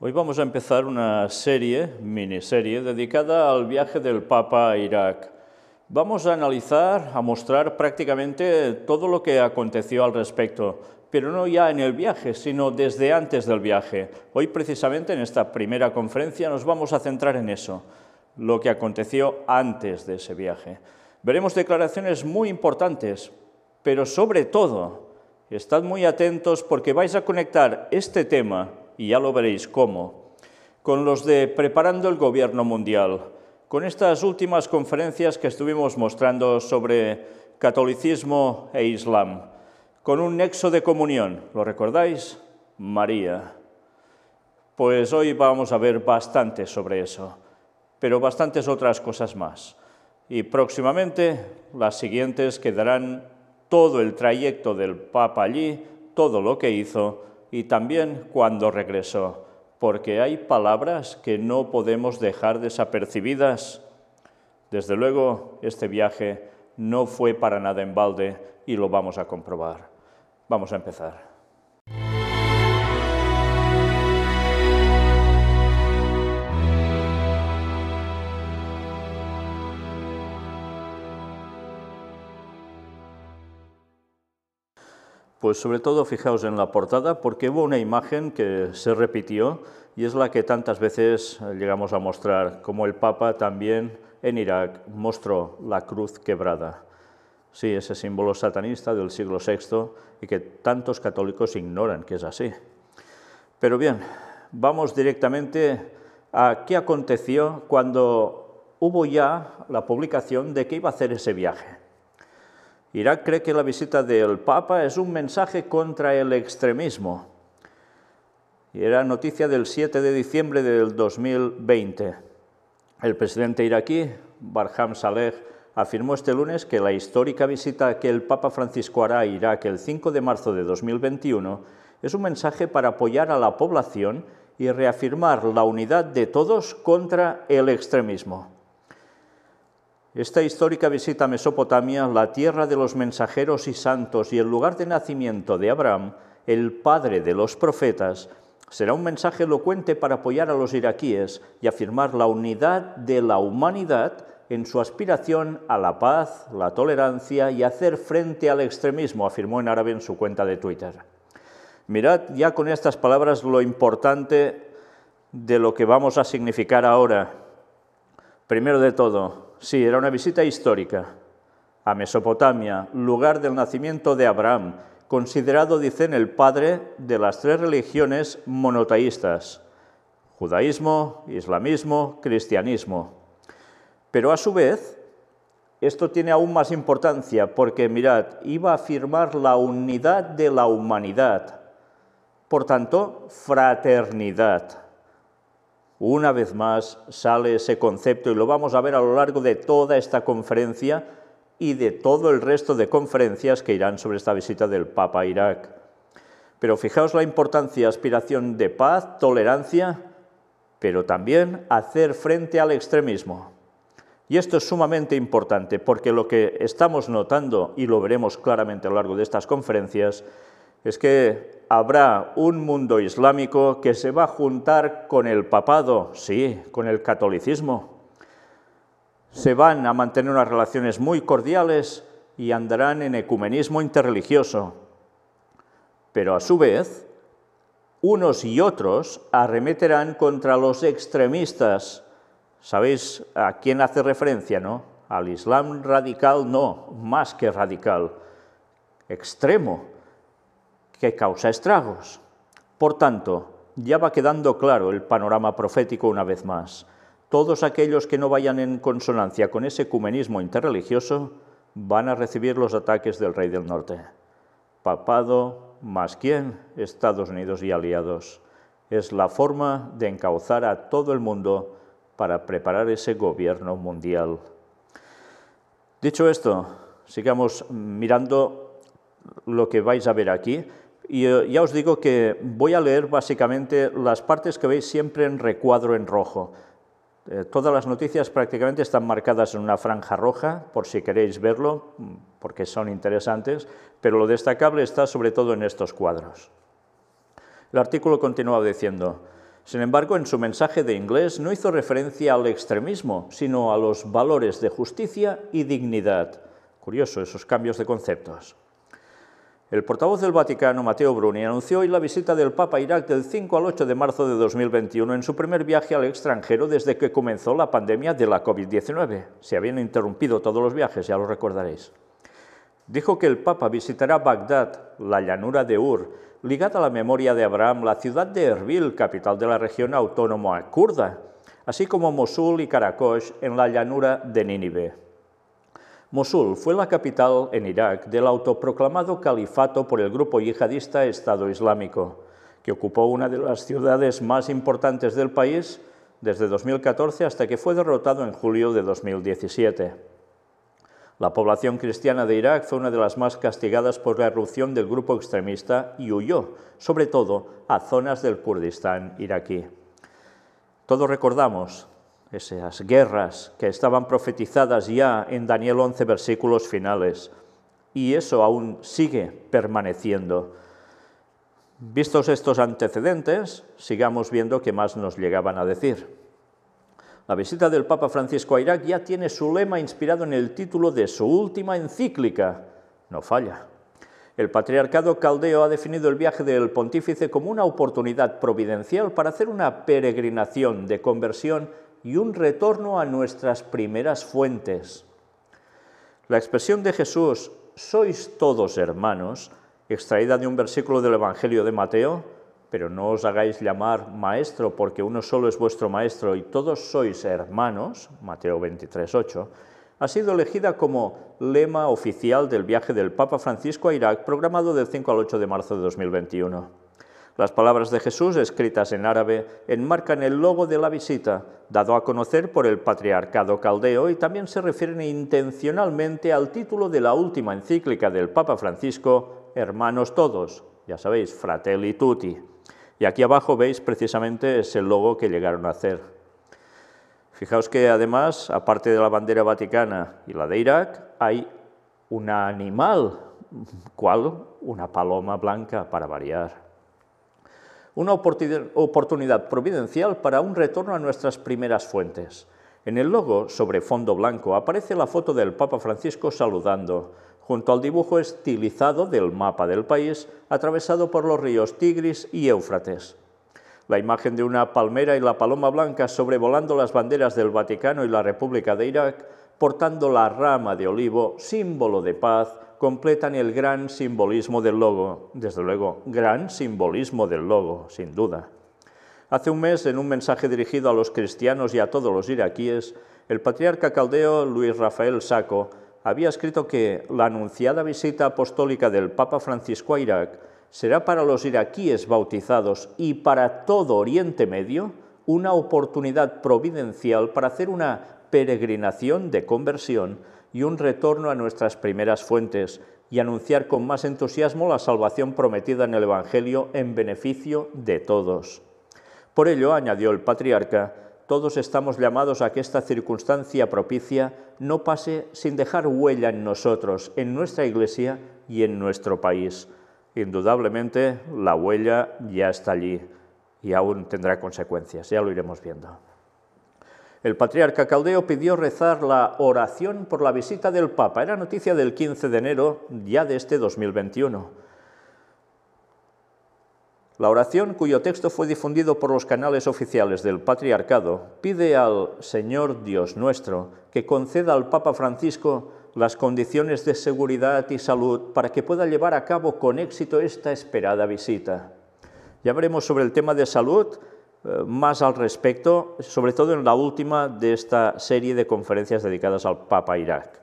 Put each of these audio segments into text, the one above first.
Hoy vamos a empezar una serie, miniserie, dedicada al viaje del Papa a Irak. Vamos a analizar, a mostrar prácticamente todo lo que aconteció al respecto, pero no ya en el viaje, sino desde antes del viaje. Hoy precisamente en esta primera conferencia nos vamos a centrar en eso, lo que aconteció antes de ese viaje. Veremos declaraciones muy importantes, pero sobre todo, estad muy atentos porque vais a conectar este tema y ya lo veréis cómo, con los de Preparando el Gobierno Mundial, con estas últimas conferencias que estuvimos mostrando sobre catolicismo e islam, con un nexo de comunión, ¿lo recordáis? María. Pues hoy vamos a ver bastante sobre eso, pero bastantes otras cosas más. Y próximamente las siguientes quedarán todo el trayecto del Papa allí, todo lo que hizo, y también cuando regresó, porque hay palabras que no podemos dejar desapercibidas. Desde luego, este viaje no fue para nada en balde y lo vamos a comprobar. Vamos a empezar. Pues sobre todo fijaos en la portada porque hubo una imagen que se repitió y es la que tantas veces eh, llegamos a mostrar, como el Papa también en Irak mostró la cruz quebrada. Sí, ese símbolo satanista del siglo VI y que tantos católicos ignoran que es así. Pero bien, vamos directamente a qué aconteció cuando hubo ya la publicación de que iba a hacer ese viaje. Irak cree que la visita del Papa es un mensaje contra el extremismo. Y era noticia del 7 de diciembre del 2020. El presidente iraquí, Barham Saleh, afirmó este lunes que la histórica visita que el Papa Francisco hará a Irak el 5 de marzo de 2021 es un mensaje para apoyar a la población y reafirmar la unidad de todos contra el extremismo. Esta histórica visita a Mesopotamia, la tierra de los mensajeros y santos y el lugar de nacimiento de Abraham, el padre de los profetas, será un mensaje elocuente para apoyar a los iraquíes y afirmar la unidad de la humanidad en su aspiración a la paz, la tolerancia y hacer frente al extremismo, afirmó en árabe en su cuenta de Twitter. Mirad ya con estas palabras lo importante de lo que vamos a significar ahora. Primero de todo, Sí, era una visita histórica a Mesopotamia, lugar del nacimiento de Abraham, considerado, dicen, el padre de las tres religiones monoteístas, judaísmo, islamismo, cristianismo. Pero a su vez, esto tiene aún más importancia porque, mirad, iba a afirmar la unidad de la humanidad, por tanto, fraternidad. Una vez más sale ese concepto y lo vamos a ver a lo largo de toda esta conferencia y de todo el resto de conferencias que irán sobre esta visita del Papa a Irak. Pero fijaos la importancia, aspiración de paz, tolerancia, pero también hacer frente al extremismo. Y esto es sumamente importante porque lo que estamos notando, y lo veremos claramente a lo largo de estas conferencias, es que habrá un mundo islámico que se va a juntar con el papado, sí, con el catolicismo. Se van a mantener unas relaciones muy cordiales y andarán en ecumenismo interreligioso. Pero a su vez, unos y otros arremeterán contra los extremistas. ¿Sabéis a quién hace referencia, no? Al Islam radical no, más que radical, extremo que causa estragos. Por tanto, ya va quedando claro el panorama profético una vez más. Todos aquellos que no vayan en consonancia con ese ecumenismo interreligioso van a recibir los ataques del rey del norte. Papado, más quién, Estados Unidos y aliados. Es la forma de encauzar a todo el mundo para preparar ese gobierno mundial. Dicho esto, sigamos mirando lo que vais a ver aquí. Y eh, ya os digo que voy a leer básicamente las partes que veis siempre en recuadro en rojo. Eh, todas las noticias prácticamente están marcadas en una franja roja, por si queréis verlo, mm, porque son interesantes, pero lo destacable está sobre todo en estos cuadros. El artículo continúa diciendo, sin embargo, en su mensaje de inglés no hizo referencia al extremismo, sino a los valores de justicia y dignidad. Curioso esos cambios de conceptos. El portavoz del Vaticano, Mateo Bruni, anunció hoy la visita del Papa a Irak del 5 al 8 de marzo de 2021 en su primer viaje al extranjero desde que comenzó la pandemia de la COVID-19. Se habían interrumpido todos los viajes, ya lo recordaréis. Dijo que el Papa visitará Bagdad, la llanura de Ur, ligada a la memoria de Abraham, la ciudad de Erbil, capital de la región autónoma kurda, así como Mosul y Karakosh en la llanura de Nínive. Mosul fue la capital en Irak del autoproclamado califato por el grupo yihadista Estado Islámico, que ocupó una de las ciudades más importantes del país desde 2014 hasta que fue derrotado en julio de 2017. La población cristiana de Irak fue una de las más castigadas por la erupción del grupo extremista y huyó, sobre todo, a zonas del Kurdistán iraquí. Todos recordamos esas guerras que estaban profetizadas ya en Daniel 11 versículos finales. Y eso aún sigue permaneciendo. Vistos estos antecedentes, sigamos viendo qué más nos llegaban a decir. La visita del Papa Francisco a Irak ya tiene su lema inspirado en el título de su última encíclica. No falla. El patriarcado caldeo ha definido el viaje del pontífice como una oportunidad providencial para hacer una peregrinación de conversión y un retorno a nuestras primeras fuentes. La expresión de Jesús, sois todos hermanos, extraída de un versículo del Evangelio de Mateo, pero no os hagáis llamar maestro porque uno solo es vuestro maestro y todos sois hermanos, Mateo 23:8), ha sido elegida como lema oficial del viaje del Papa Francisco a Irak, programado del 5 al 8 de marzo de 2021. Las palabras de Jesús, escritas en árabe, enmarcan el logo de la visita, dado a conocer por el patriarcado caldeo, y también se refieren intencionalmente al título de la última encíclica del Papa Francisco, Hermanos Todos, ya sabéis, Fratelli Tutti. Y aquí abajo veis precisamente ese logo que llegaron a hacer. Fijaos que además, aparte de la bandera vaticana y la de Irak, hay un animal, cual una paloma blanca para variar una oportunidad providencial para un retorno a nuestras primeras fuentes. En el logo, sobre fondo blanco, aparece la foto del Papa Francisco saludando, junto al dibujo estilizado del mapa del país, atravesado por los ríos Tigris y Éufrates. La imagen de una palmera y la paloma blanca sobrevolando las banderas del Vaticano y la República de Irak, portando la rama de olivo, símbolo de paz, completan el gran simbolismo del logo, desde luego, gran simbolismo del logo, sin duda. Hace un mes, en un mensaje dirigido a los cristianos y a todos los iraquíes, el patriarca caldeo Luis Rafael Saco había escrito que la anunciada visita apostólica del Papa Francisco a Irak será para los iraquíes bautizados y para todo Oriente Medio una oportunidad providencial para hacer una peregrinación de conversión y un retorno a nuestras primeras fuentes y anunciar con más entusiasmo la salvación prometida en el Evangelio en beneficio de todos. Por ello, añadió el patriarca, todos estamos llamados a que esta circunstancia propicia no pase sin dejar huella en nosotros, en nuestra Iglesia y en nuestro país. Indudablemente, la huella ya está allí y aún tendrá consecuencias, ya lo iremos viendo. El patriarca Caldeo pidió rezar la oración por la visita del Papa. Era noticia del 15 de enero ya de este 2021. La oración, cuyo texto fue difundido por los canales oficiales del patriarcado, pide al Señor Dios nuestro que conceda al Papa Francisco las condiciones de seguridad y salud para que pueda llevar a cabo con éxito esta esperada visita. Ya veremos sobre el tema de salud eh, más al respecto, sobre todo en la última de esta serie de conferencias dedicadas al Papa Irak.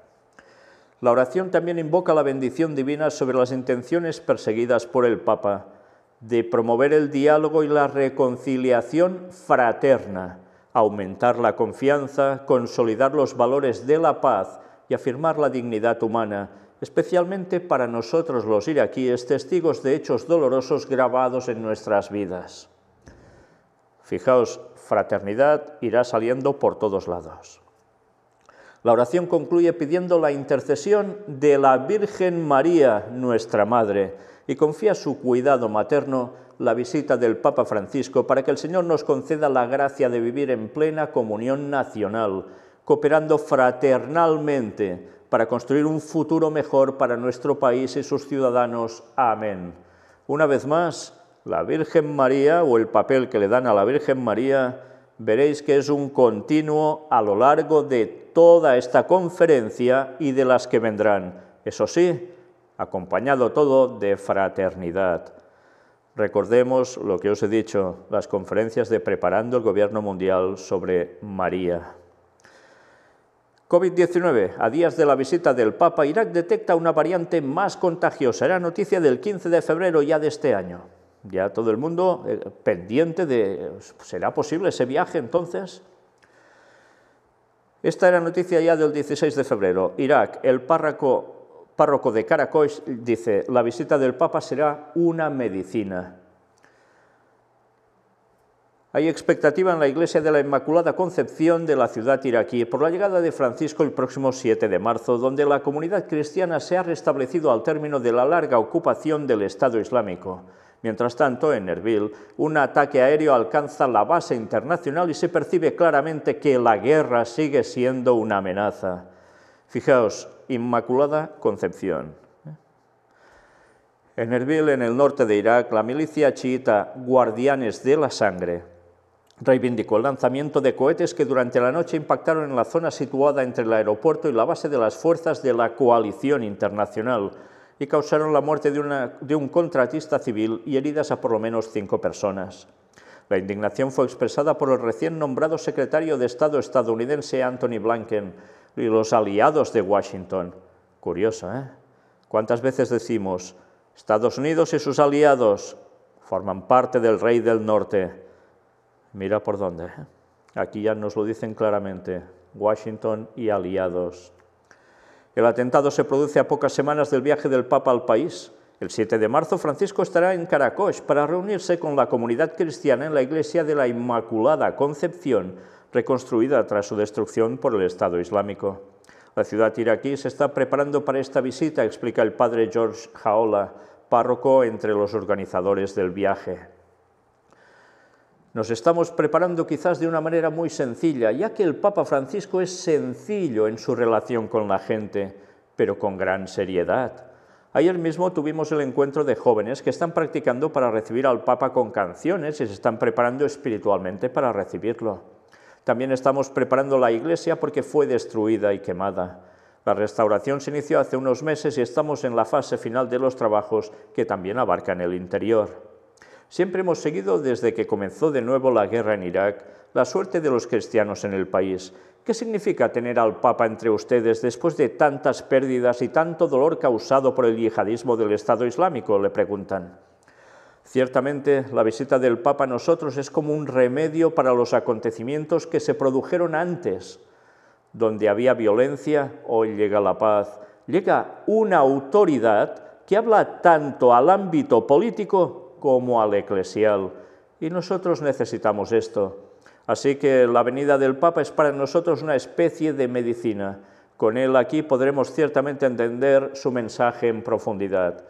La oración también invoca la bendición divina sobre las intenciones perseguidas por el Papa de promover el diálogo y la reconciliación fraterna, aumentar la confianza, consolidar los valores de la paz y afirmar la dignidad humana, especialmente para nosotros los iraquíes, testigos de hechos dolorosos grabados en nuestras vidas. Fijaos, fraternidad irá saliendo por todos lados. La oración concluye pidiendo la intercesión de la Virgen María, nuestra Madre, y confía su cuidado materno la visita del Papa Francisco para que el Señor nos conceda la gracia de vivir en plena comunión nacional, cooperando fraternalmente para construir un futuro mejor para nuestro país y sus ciudadanos. Amén. Una vez más, la Virgen María o el papel que le dan a la Virgen María, veréis que es un continuo a lo largo de toda esta conferencia y de las que vendrán. Eso sí, acompañado todo de fraternidad. Recordemos lo que os he dicho, las conferencias de Preparando el Gobierno Mundial sobre María. COVID-19. A días de la visita del Papa, Irak detecta una variante más contagiosa. Era noticia del 15 de febrero ya de este año. Ya todo el mundo eh, pendiente de, ¿será posible ese viaje entonces? Esta era noticia ya del 16 de febrero. Irak, el párroco, párroco de Karakois dice, la visita del Papa será una medicina. Hay expectativa en la Iglesia de la Inmaculada Concepción de la ciudad iraquí por la llegada de Francisco el próximo 7 de marzo, donde la comunidad cristiana se ha restablecido al término de la larga ocupación del Estado Islámico. Mientras tanto, en Erbil, un ataque aéreo alcanza la base internacional y se percibe claramente que la guerra sigue siendo una amenaza. Fijaos, Inmaculada Concepción. En Erbil, en el norte de Irak, la milicia chiita Guardianes de la Sangre reivindicó el lanzamiento de cohetes que durante la noche impactaron en la zona situada entre el aeropuerto y la base de las fuerzas de la coalición internacional, y causaron la muerte de, un contratista civil y heridas a por lo menos cinco personas. La indignación fue expresada por el recién nombrado secretario de Estado estadounidense Anthony Blinken y los aliados de Washington. Curioso, ¿eh? ¿Cuántas veces decimos, Estados Unidos y sus aliados forman parte del rey del norte? Mira por dónde. ¿eh? Aquí ya nos lo dicen claramente, Washington y aliados. El atentado se produce a pocas semanas del viaje del Papa al país. El 7 de marzo, Francisco estará en caracosh para reunirse con la comunidad cristiana en la iglesia de la Inmaculada Concepción, reconstruida tras su destrucción por el Estado Islámico. La ciudad iraquí se está preparando para esta visita, explica el padre George Jaola, párroco entre los organizadores del viaje. Nos estamos preparando quizás de una manera muy sencilla, ya que el Papa Francisco es sencillo en su relación con la gente, pero con gran seriedad. Ayer mismo tuvimos el encuentro de jóvenes que están practicando para recibir al Papa con canciones y se están preparando espiritualmente para recibirlo. También estamos preparando la iglesia porque fue destruida y quemada. La restauración se inició hace unos meses y estamos en la fase final de los trabajos que también abarcan el interior. Siempre hemos seguido desde que comenzó de nuevo la guerra en Irak la suerte de los cristianos en el país. ¿Qué significa tener al Papa entre ustedes después de tantas pérdidas y tanto dolor causado por el yihadismo del Estado Islámico? le preguntan. Ciertamente, la visita del Papa a nosotros es como un remedio para los acontecimientos que se produjeron antes. Donde había violencia, hoy llega la paz. Llega una autoridad que habla tanto al ámbito político como al eclesial. Y nosotros necesitamos esto. Así que la venida del Papa es para nosotros una especie de medicina. Con él aquí podremos ciertamente entender su mensaje en profundidad.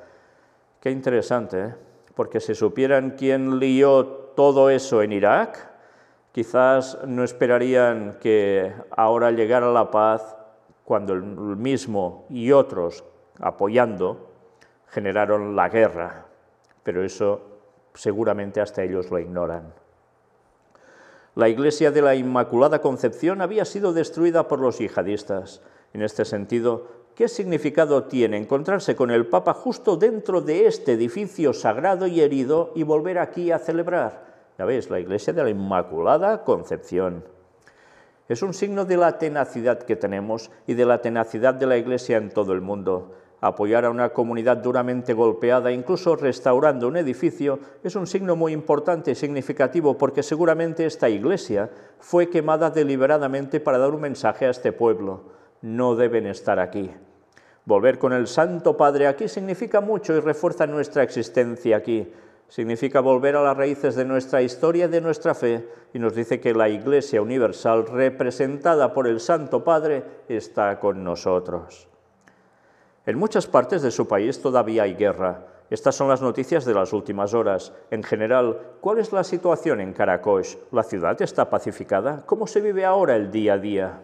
Qué interesante, ¿eh? porque si supieran quién lió todo eso en Irak, quizás no esperarían que ahora llegara la paz cuando el mismo y otros apoyando generaron la guerra pero eso seguramente hasta ellos lo ignoran. La iglesia de la Inmaculada Concepción había sido destruida por los yihadistas. En este sentido, ¿qué significado tiene encontrarse con el Papa justo dentro de este edificio sagrado y herido y volver aquí a celebrar? Ya veis, la iglesia de la Inmaculada Concepción. Es un signo de la tenacidad que tenemos y de la tenacidad de la iglesia en todo el mundo. Apoyar a una comunidad duramente golpeada, incluso restaurando un edificio, es un signo muy importante y significativo porque seguramente esta iglesia fue quemada deliberadamente para dar un mensaje a este pueblo. No deben estar aquí. Volver con el Santo Padre aquí significa mucho y refuerza nuestra existencia aquí. Significa volver a las raíces de nuestra historia y de nuestra fe y nos dice que la Iglesia Universal, representada por el Santo Padre, está con nosotros. En muchas partes de su país todavía hay guerra. Estas son las noticias de las últimas horas. En general, ¿cuál es la situación en Karakosh? ¿La ciudad está pacificada? ¿Cómo se vive ahora el día a día?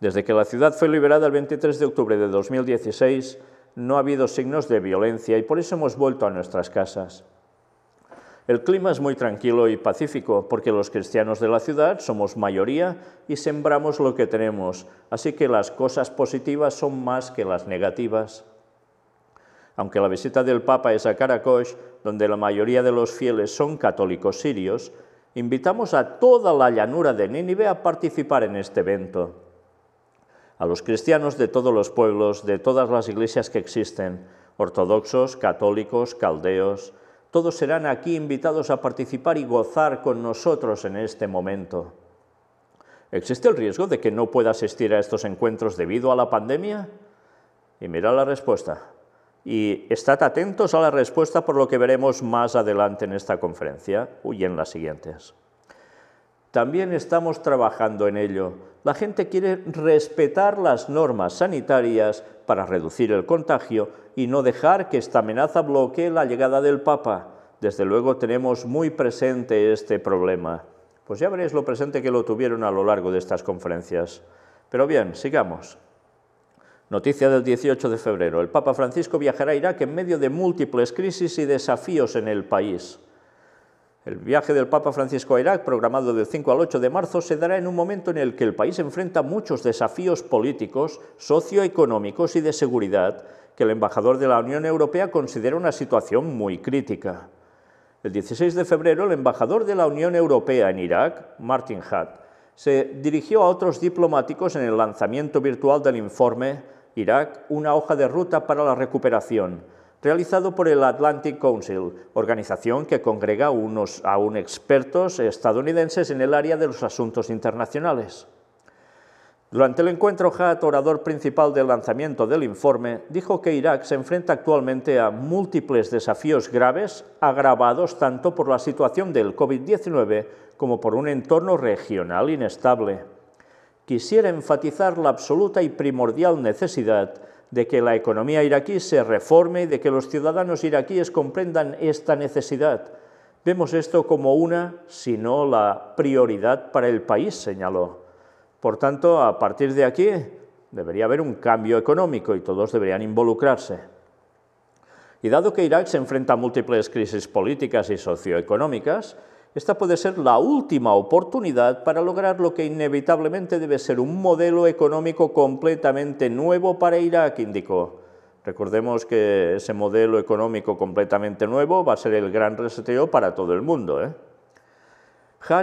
Desde que la ciudad fue liberada el 23 de octubre de 2016, no ha habido signos de violencia y por eso hemos vuelto a nuestras casas. El clima es muy tranquilo y pacífico porque los cristianos de la ciudad somos mayoría y sembramos lo que tenemos, así que las cosas positivas son más que las negativas. Aunque la visita del Papa es a Karakosh, donde la mayoría de los fieles son católicos sirios, invitamos a toda la llanura de Nínive a participar en este evento. A los cristianos de todos los pueblos, de todas las iglesias que existen, ortodoxos, católicos, caldeos, todos serán aquí invitados a participar y gozar con nosotros en este momento. ¿Existe el riesgo de que no pueda asistir a estos encuentros debido a la pandemia? Y mira la respuesta. Y estad atentos a la respuesta por lo que veremos más adelante en esta conferencia y en las siguientes. También estamos trabajando en ello. La gente quiere respetar las normas sanitarias para reducir el contagio y no dejar que esta amenaza bloquee la llegada del Papa. Desde luego tenemos muy presente este problema. Pues ya veréis lo presente que lo tuvieron a lo largo de estas conferencias. Pero bien, sigamos. Noticia del 18 de febrero. El Papa Francisco viajará a Irak en medio de múltiples crisis y desafíos en el país. El viaje del Papa Francisco a Irak, programado del 5 al 8 de marzo, se dará en un momento en el que el país enfrenta muchos desafíos políticos, socioeconómicos y de seguridad que el embajador de la Unión Europea considera una situación muy crítica. El 16 de febrero, el embajador de la Unión Europea en Irak, Martin Hutt, se dirigió a otros diplomáticos en el lanzamiento virtual del informe Irak, una hoja de ruta para la recuperación, realizado por el Atlantic Council, organización que congrega unos, a expertos estadounidenses en el área de los asuntos internacionales. Durante el encuentro, hat orador principal del lanzamiento del informe, dijo que Irak se enfrenta actualmente a múltiples desafíos graves, agravados tanto por la situación del COVID-19 como por un entorno regional inestable. Quisiera enfatizar la absoluta y primordial necesidad de que la economía iraquí se reforme, y de que los ciudadanos iraquíes comprendan esta necesidad. Vemos esto como una, si no la prioridad para el país, señaló. Por tanto, a partir de aquí debería haber un cambio económico y todos deberían involucrarse. Y dado que Irak se enfrenta a múltiples crisis políticas y socioeconómicas, esta puede ser la última oportunidad para lograr lo que inevitablemente debe ser un modelo económico completamente nuevo para Irak, indicó. Recordemos que ese modelo económico completamente nuevo va a ser el gran reseteo para todo el mundo. ¿eh?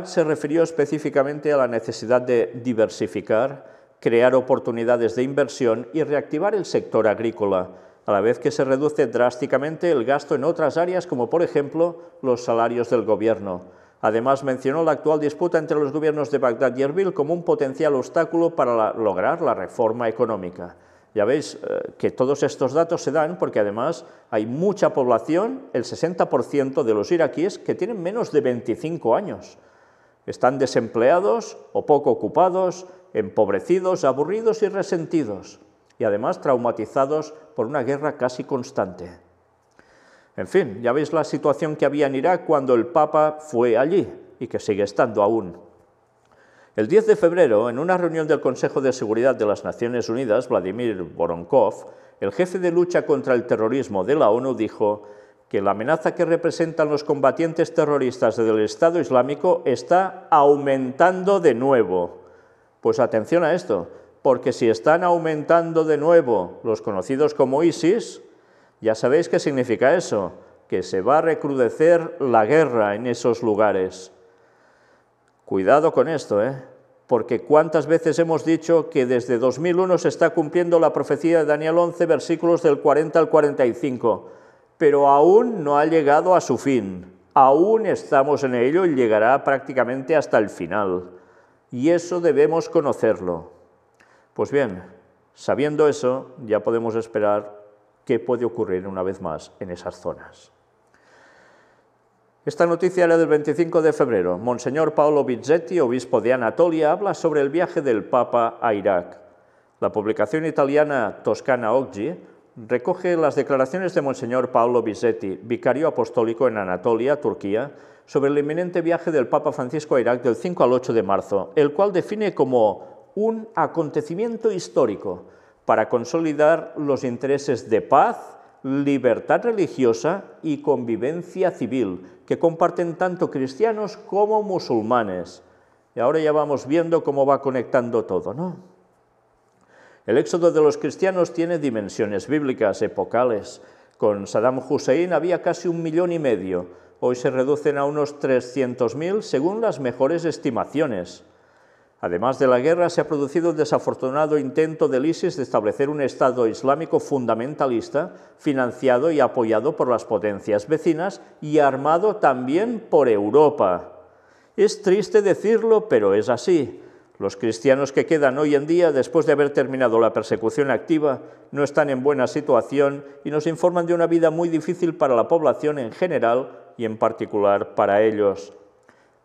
se refirió específicamente a la necesidad de diversificar, crear oportunidades de inversión y reactivar el sector agrícola, a la vez que se reduce drásticamente el gasto en otras áreas como por ejemplo los salarios del gobierno. Además, mencionó la actual disputa entre los gobiernos de Bagdad y Erbil como un potencial obstáculo para lograr la reforma económica. Ya veis eh, que todos estos datos se dan porque además hay mucha población, el 60% de los iraquíes, que tienen menos de 25 años. Están desempleados o poco ocupados, empobrecidos, aburridos y resentidos, y además traumatizados por una guerra casi constante. En fin, ya veis la situación que había en Irak cuando el Papa fue allí y que sigue estando aún. El 10 de febrero, en una reunión del Consejo de Seguridad de las Naciones Unidas, Vladimir Voronkov, el jefe de lucha contra el terrorismo de la ONU dijo que la amenaza que representan los combatientes terroristas del Estado Islámico está aumentando de nuevo. Pues atención a esto, porque si están aumentando de nuevo los conocidos como ISIS, ya sabéis qué significa eso, que se va a recrudecer la guerra en esos lugares. Cuidado con esto, ¿eh? porque cuántas veces hemos dicho que desde 2001 se está cumpliendo la profecía de Daniel 11, versículos del 40 al 45, pero aún no ha llegado a su fin, aún estamos en ello y llegará prácticamente hasta el final, y eso debemos conocerlo. Pues bien, sabiendo eso, ya podemos esperar que puede ocurrir una vez más en esas zonas. Esta noticia era del 25 de febrero. Monseñor Paolo Bizzetti, obispo de Anatolia, habla sobre el viaje del Papa a Irak. La publicación italiana Toscana Oggi recoge las declaraciones de Monseñor Paolo Bizzetti, vicario apostólico en Anatolia, Turquía, sobre el inminente viaje del Papa Francisco a Irak del 5 al 8 de marzo, el cual define como un acontecimiento histórico para consolidar los intereses de paz, libertad religiosa y convivencia civil, que comparten tanto cristianos como musulmanes. Y ahora ya vamos viendo cómo va conectando todo, ¿no? El éxodo de los cristianos tiene dimensiones bíblicas, epocales. Con Saddam Hussein había casi un millón y medio. Hoy se reducen a unos 300.000 según las mejores estimaciones. Además de la guerra, se ha producido el desafortunado intento del ISIS de establecer un Estado islámico fundamentalista, financiado y apoyado por las potencias vecinas y armado también por Europa. Es triste decirlo, pero es así. Los cristianos que quedan hoy en día, después de haber terminado la persecución activa, no están en buena situación y nos informan de una vida muy difícil para la población en general y en particular para ellos.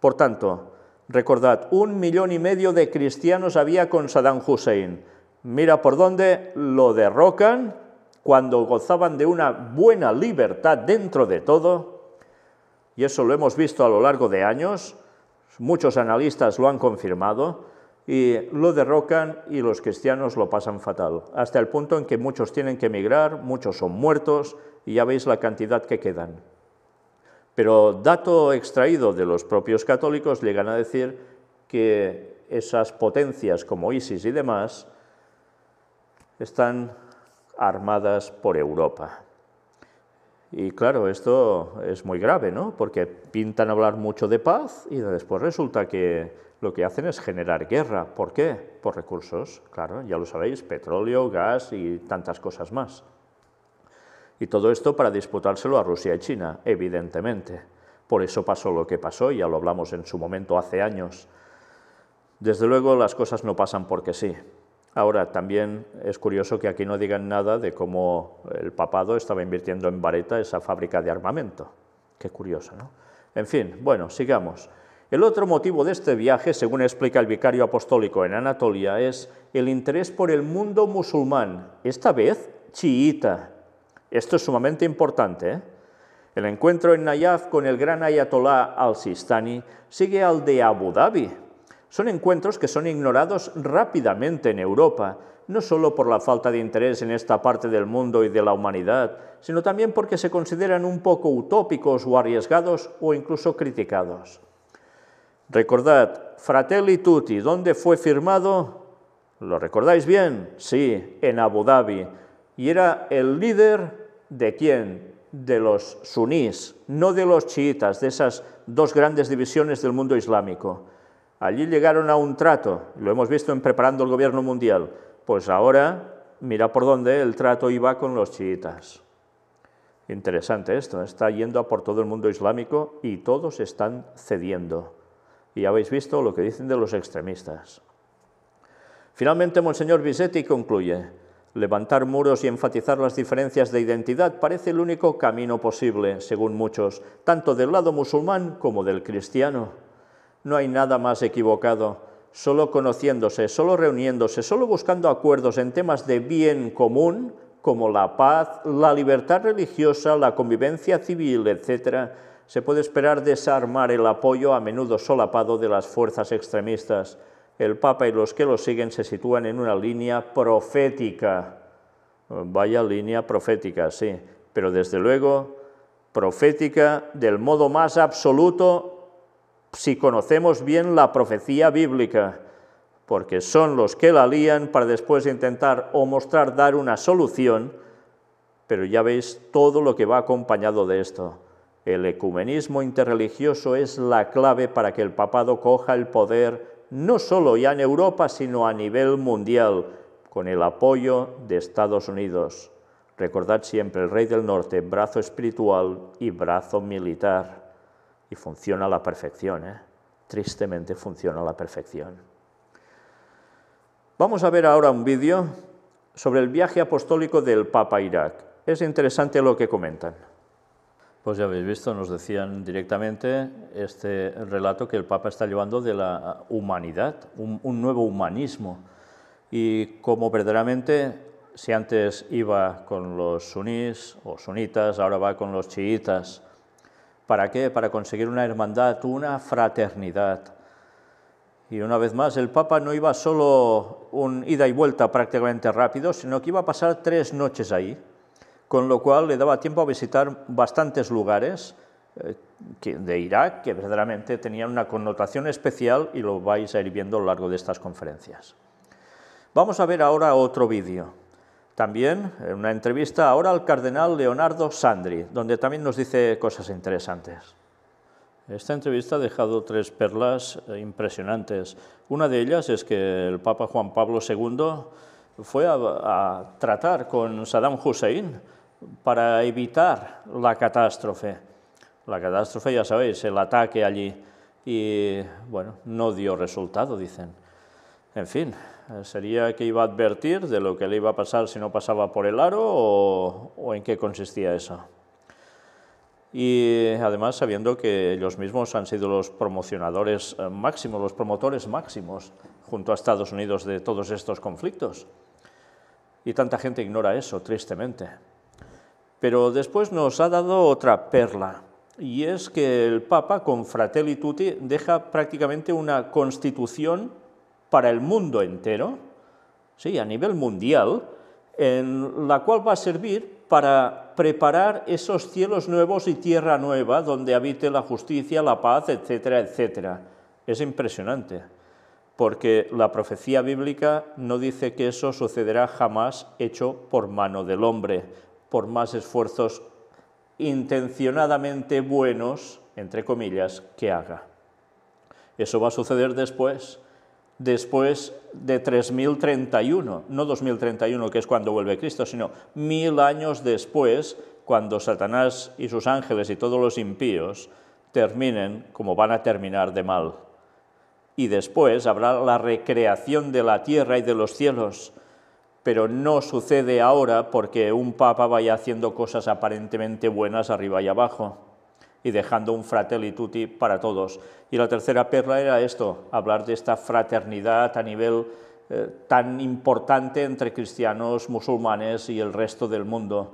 Por tanto, Recordad, un millón y medio de cristianos había con Saddam Hussein. Mira por dónde lo derrocan cuando gozaban de una buena libertad dentro de todo. Y eso lo hemos visto a lo largo de años. Muchos analistas lo han confirmado. Y lo derrocan y los cristianos lo pasan fatal. Hasta el punto en que muchos tienen que emigrar, muchos son muertos y ya veis la cantidad que quedan. Pero dato extraído de los propios católicos llegan a decir que esas potencias como ISIS y demás están armadas por Europa. Y claro, esto es muy grave, ¿no? Porque pintan hablar mucho de paz y después resulta que lo que hacen es generar guerra. ¿Por qué? Por recursos, claro, ya lo sabéis, petróleo, gas y tantas cosas más. Y todo esto para disputárselo a Rusia y China, evidentemente. Por eso pasó lo que pasó, ya lo hablamos en su momento hace años. Desde luego las cosas no pasan porque sí. Ahora, también es curioso que aquí no digan nada de cómo el papado estaba invirtiendo en Vareta esa fábrica de armamento. Qué curioso, ¿no? En fin, bueno, sigamos. El otro motivo de este viaje, según explica el vicario apostólico en Anatolia, es el interés por el mundo musulmán, esta vez chiita, esto es sumamente importante. ¿eh? El encuentro en Nayaf con el gran ayatolá al-Sistani sigue al de Abu Dhabi. Son encuentros que son ignorados rápidamente en Europa, no solo por la falta de interés en esta parte del mundo y de la humanidad, sino también porque se consideran un poco utópicos o arriesgados o incluso criticados. Recordad, Fratelli Tutti, ¿dónde fue firmado? ¿Lo recordáis bien? Sí, en Abu Dhabi. Y era el líder ¿De quién? De los sunís, no de los chiitas, de esas dos grandes divisiones del mundo islámico. Allí llegaron a un trato, lo hemos visto en preparando el gobierno mundial. Pues ahora, mira por dónde el trato iba con los chiitas. Interesante esto, está yendo a por todo el mundo islámico y todos están cediendo. Y habéis visto lo que dicen de los extremistas. Finalmente, Monseñor Bisetti concluye, Levantar muros y enfatizar las diferencias de identidad parece el único camino posible, según muchos, tanto del lado musulmán como del cristiano. No hay nada más equivocado. Solo conociéndose, solo reuniéndose, solo buscando acuerdos en temas de bien común, como la paz, la libertad religiosa, la convivencia civil, etc., se puede esperar desarmar el apoyo a menudo solapado de las fuerzas extremistas el Papa y los que lo siguen se sitúan en una línea profética. Vaya línea profética, sí, pero desde luego profética del modo más absoluto si conocemos bien la profecía bíblica, porque son los que la lían para después intentar o mostrar dar una solución, pero ya veis todo lo que va acompañado de esto. El ecumenismo interreligioso es la clave para que el papado coja el poder no solo ya en Europa, sino a nivel mundial, con el apoyo de Estados Unidos. Recordad siempre el Rey del Norte, brazo espiritual y brazo militar. Y funciona a la perfección, ¿eh? tristemente funciona a la perfección. Vamos a ver ahora un vídeo sobre el viaje apostólico del Papa Irak. Es interesante lo que comentan. Pues ya habéis visto, nos decían directamente este relato que el Papa está llevando de la humanidad, un, nuevo humanismo. Y como verdaderamente, si antes iba con los sunís o sunitas, ahora va con los chiitas. ¿Para qué? Para conseguir una hermandad, una fraternidad. Y una vez más, el Papa no iba solo un ida y vuelta prácticamente rápido, sino que iba a pasar tres noches ahí, con lo cual le daba tiempo a visitar bastantes lugares eh, de Irak que verdaderamente tenían una connotación especial y lo vais a ir viendo a lo largo de estas conferencias. Vamos a ver ahora otro vídeo, también una entrevista ahora al cardenal Leonardo Sandri, donde también nos dice cosas interesantes. Esta entrevista ha dejado tres perlas eh, impresionantes. Una de ellas es que el Papa Juan Pablo II fue a tratar con Saddam Hussein, para evitar la catástrofe. La catástrofe, ya sabéis, el ataque allí. Y bueno, no dio resultado, dicen. En fin, ¿sería que iba a advertir de lo que le iba a pasar si no pasaba por el aro o, en qué consistía eso? Y además sabiendo que ellos mismos han sido los promocionadores eh, máximos, los promotores máximos junto a Estados Unidos de todos estos conflictos. Y tanta gente ignora eso, tristemente. Pero después nos ha dado otra perla, y es que el Papa con Fratelli Tutti deja prácticamente una constitución para el mundo entero, sí, a nivel mundial, en la cual va a servir para preparar esos cielos nuevos y tierra nueva donde habite la justicia, la paz, etcétera, etcétera. Es impresionante, porque la profecía bíblica no dice que eso sucederá jamás hecho por mano del hombre, por más esfuerzos intencionadamente buenos, entre comillas, que haga. Eso va a suceder después, después de 3031, no 2031, que es cuando vuelve Cristo, sino mil años después, cuando Satanás y sus ángeles y todos los impíos terminen como van a terminar de mal. Y después habrá la recreación de la tierra y de los cielos, pero no sucede ahora porque un papa vaya haciendo cosas aparentemente buenas arriba y abajo y dejando un fratelli para todos. Y la tercera perla era esto, hablar de esta fraternidad a nivel eh, tan importante entre cristianos, musulmanes y el resto del mundo.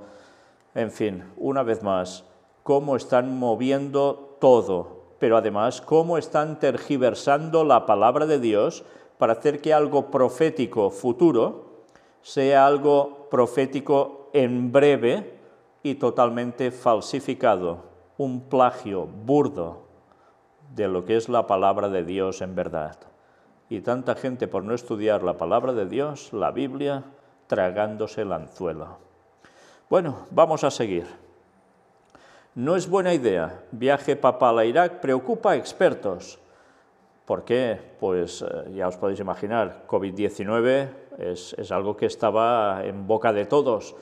En fin, una vez más, cómo están moviendo todo, pero además cómo están tergiversando la palabra de Dios para hacer que algo profético futuro, sea algo profético en breve y totalmente falsificado, un plagio burdo de lo que es la palabra de Dios en verdad. Y tanta gente por no estudiar la palabra de Dios, la Biblia, tragándose el anzuelo. Bueno, vamos a seguir. No es buena idea. Viaje papal a Irak preocupa a expertos. ¿Por qué? Pues eh, ya os podéis imaginar, COVID-19 es, algo que estaba en boca de todos.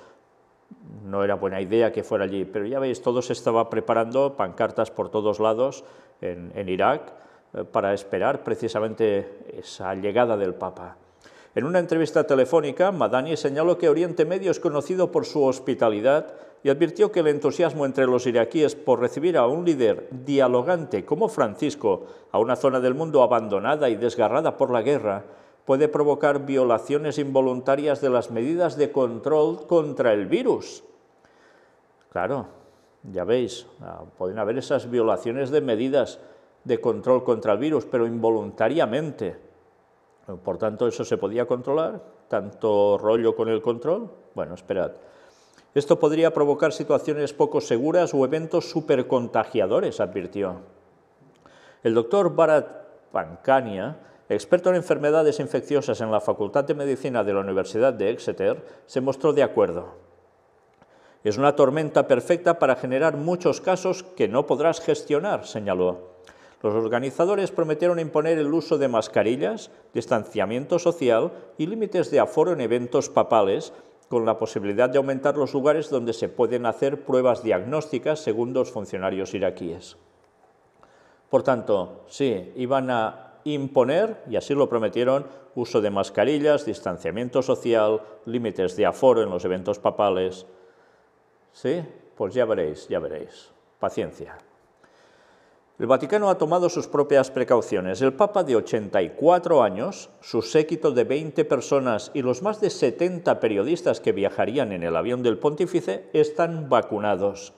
No era buena idea que fuera allí, pero ya veis, todo se estaba preparando, pancartas por todos lados en, en Irak, eh, para esperar precisamente esa llegada del Papa. En una entrevista telefónica, Madani señaló que Oriente Medio es conocido por su hospitalidad y advirtió que el entusiasmo entre los iraquíes por recibir a un líder dialogante como Francisco a una zona del mundo abandonada y desgarrada por la guerra puede provocar violaciones involuntarias de las medidas de control contra el virus. Claro, ya veis, ah, pueden haber esas violaciones de medidas de control contra el virus, pero involuntariamente. Por tanto, eso se podía controlar, tanto rollo con el control. Bueno, esperad. Esto podría provocar situaciones poco seguras o eventos supercontagiadores, advirtió. El doctor Bharat Pankania, experto en enfermedades infecciosas en la Facultad de Medicina de la Universidad de Exeter, se mostró de acuerdo. Es una tormenta perfecta para generar muchos casos que no podrás gestionar, señaló. Los organizadores prometieron imponer el uso de mascarillas, distanciamiento social y límites de aforo en eventos papales con la posibilidad de aumentar los lugares donde se pueden hacer pruebas diagnósticas, según los funcionarios iraquíes. Por tanto, sí, iban a imponer, y así lo prometieron, uso de mascarillas, distanciamiento social, límites de aforo en los eventos papales. ¿Sí? Pues ya veréis, ya veréis. Paciencia. El Vaticano ha tomado sus propias precauciones. El Papa de 84 años, su séquito de 20 personas y los más de 70 periodistas que viajarían en el avión del pontífice están vacunados.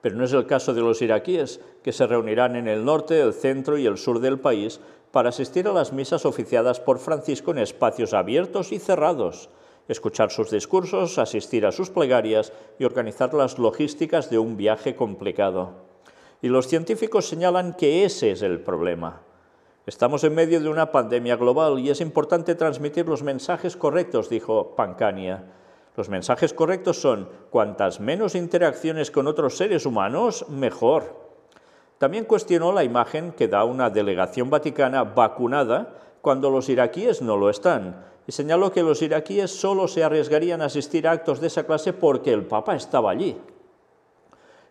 Pero no es el caso de los iraquíes, que se reunirán en el norte, el centro y el sur del país para asistir a las misas oficiadas por Francisco en espacios abiertos y cerrados, escuchar sus discursos, asistir a sus plegarias y organizar las logísticas de un viaje complicado. Y los científicos señalan que ese es el problema. Estamos en medio de una pandemia global y es importante transmitir los mensajes correctos, dijo Pancania. Los mensajes correctos son, cuantas menos interacciones con otros seres humanos, mejor. También cuestionó la imagen que da una delegación vaticana vacunada cuando los iraquíes no lo están, y señaló que los iraquíes solo se arriesgarían a asistir a actos de esa clase porque el Papa estaba allí.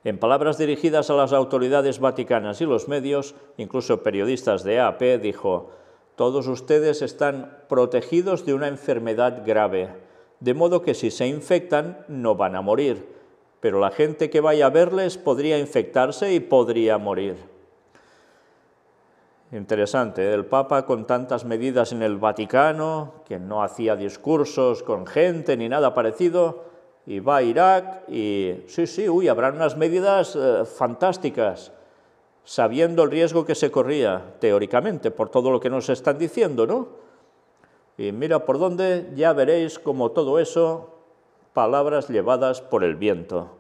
En palabras dirigidas a las autoridades vaticanas y los medios, incluso periodistas de AP, dijo, todos ustedes están protegidos de una enfermedad grave, de modo que si se infectan no van a morir, pero la gente que vaya a verles podría infectarse y podría morir. Interesante, ¿eh? el Papa con tantas medidas en el Vaticano, que no hacía discursos con gente ni nada parecido, y va a Irak, y sí, sí, uy, habrán unas medidas eh, fantásticas, sabiendo el riesgo que se corría, teóricamente, por todo lo que nos están diciendo, ¿no? Y mira por dónde ya veréis como todo eso, palabras llevadas por el viento.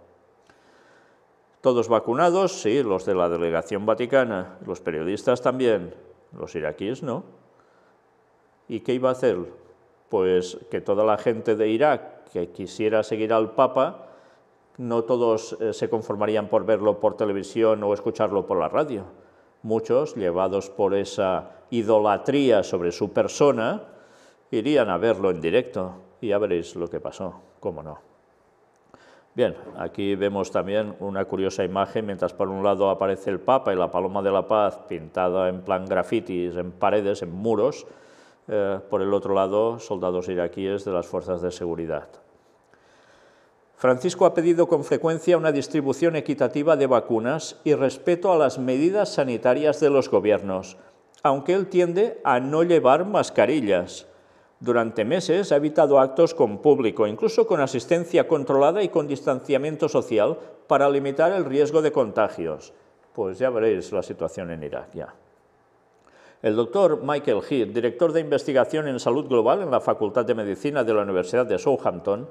Todos vacunados, sí, los de la delegación vaticana, los periodistas también, los iraquíes no. ¿Y qué iba a hacer? Pues que toda la gente de Irak que quisiera seguir al Papa, no todos eh, se conformarían por verlo por televisión o escucharlo por la radio. Muchos, llevados por esa idolatría sobre su persona, irían a verlo en directo y ya veréis lo que pasó, cómo no. Bien, aquí vemos también una curiosa imagen, mientras por un lado aparece el Papa y la Paloma de la Paz pintada en plan grafitis, en paredes, en muros, eh, por el otro lado soldados iraquíes de las fuerzas de seguridad. Francisco ha pedido con frecuencia una distribución equitativa de vacunas y respeto a las medidas sanitarias de los gobiernos, aunque él tiende a no llevar mascarillas. Durante meses ha evitado actos con público, incluso con asistencia controlada y con distanciamiento social, para limitar el riesgo de contagios. Pues ya veréis la situación en Irak El doctor Michael Heath, director de investigación en salud global en la Facultad de Medicina de la Universidad de Southampton,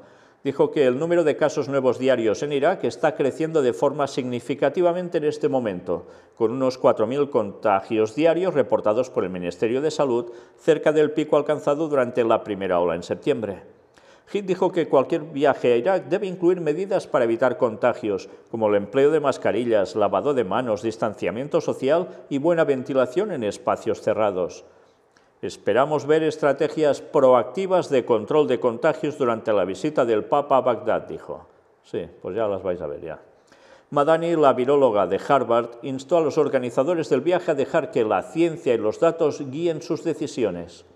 dijo que el número de casos nuevos diarios en Irak está creciendo de forma significativamente en este momento, con unos 4.000 contagios diarios reportados por el Ministerio de Salud, cerca del pico alcanzado durante la primera ola en septiembre. Hit dijo que cualquier viaje a Irak debe incluir medidas para evitar contagios, como el empleo de mascarillas, lavado de manos, distanciamiento social y buena ventilación en espacios cerrados. Esperamos ver estrategias proactivas de control de contagios durante la visita del Papa a Bagdad, dijo. Sí, pues ya las vais a ver ya. Madani, la viróloga de Harvard, instó a los organizadores del viaje a dejar que la ciencia y los datos guíen sus decisiones.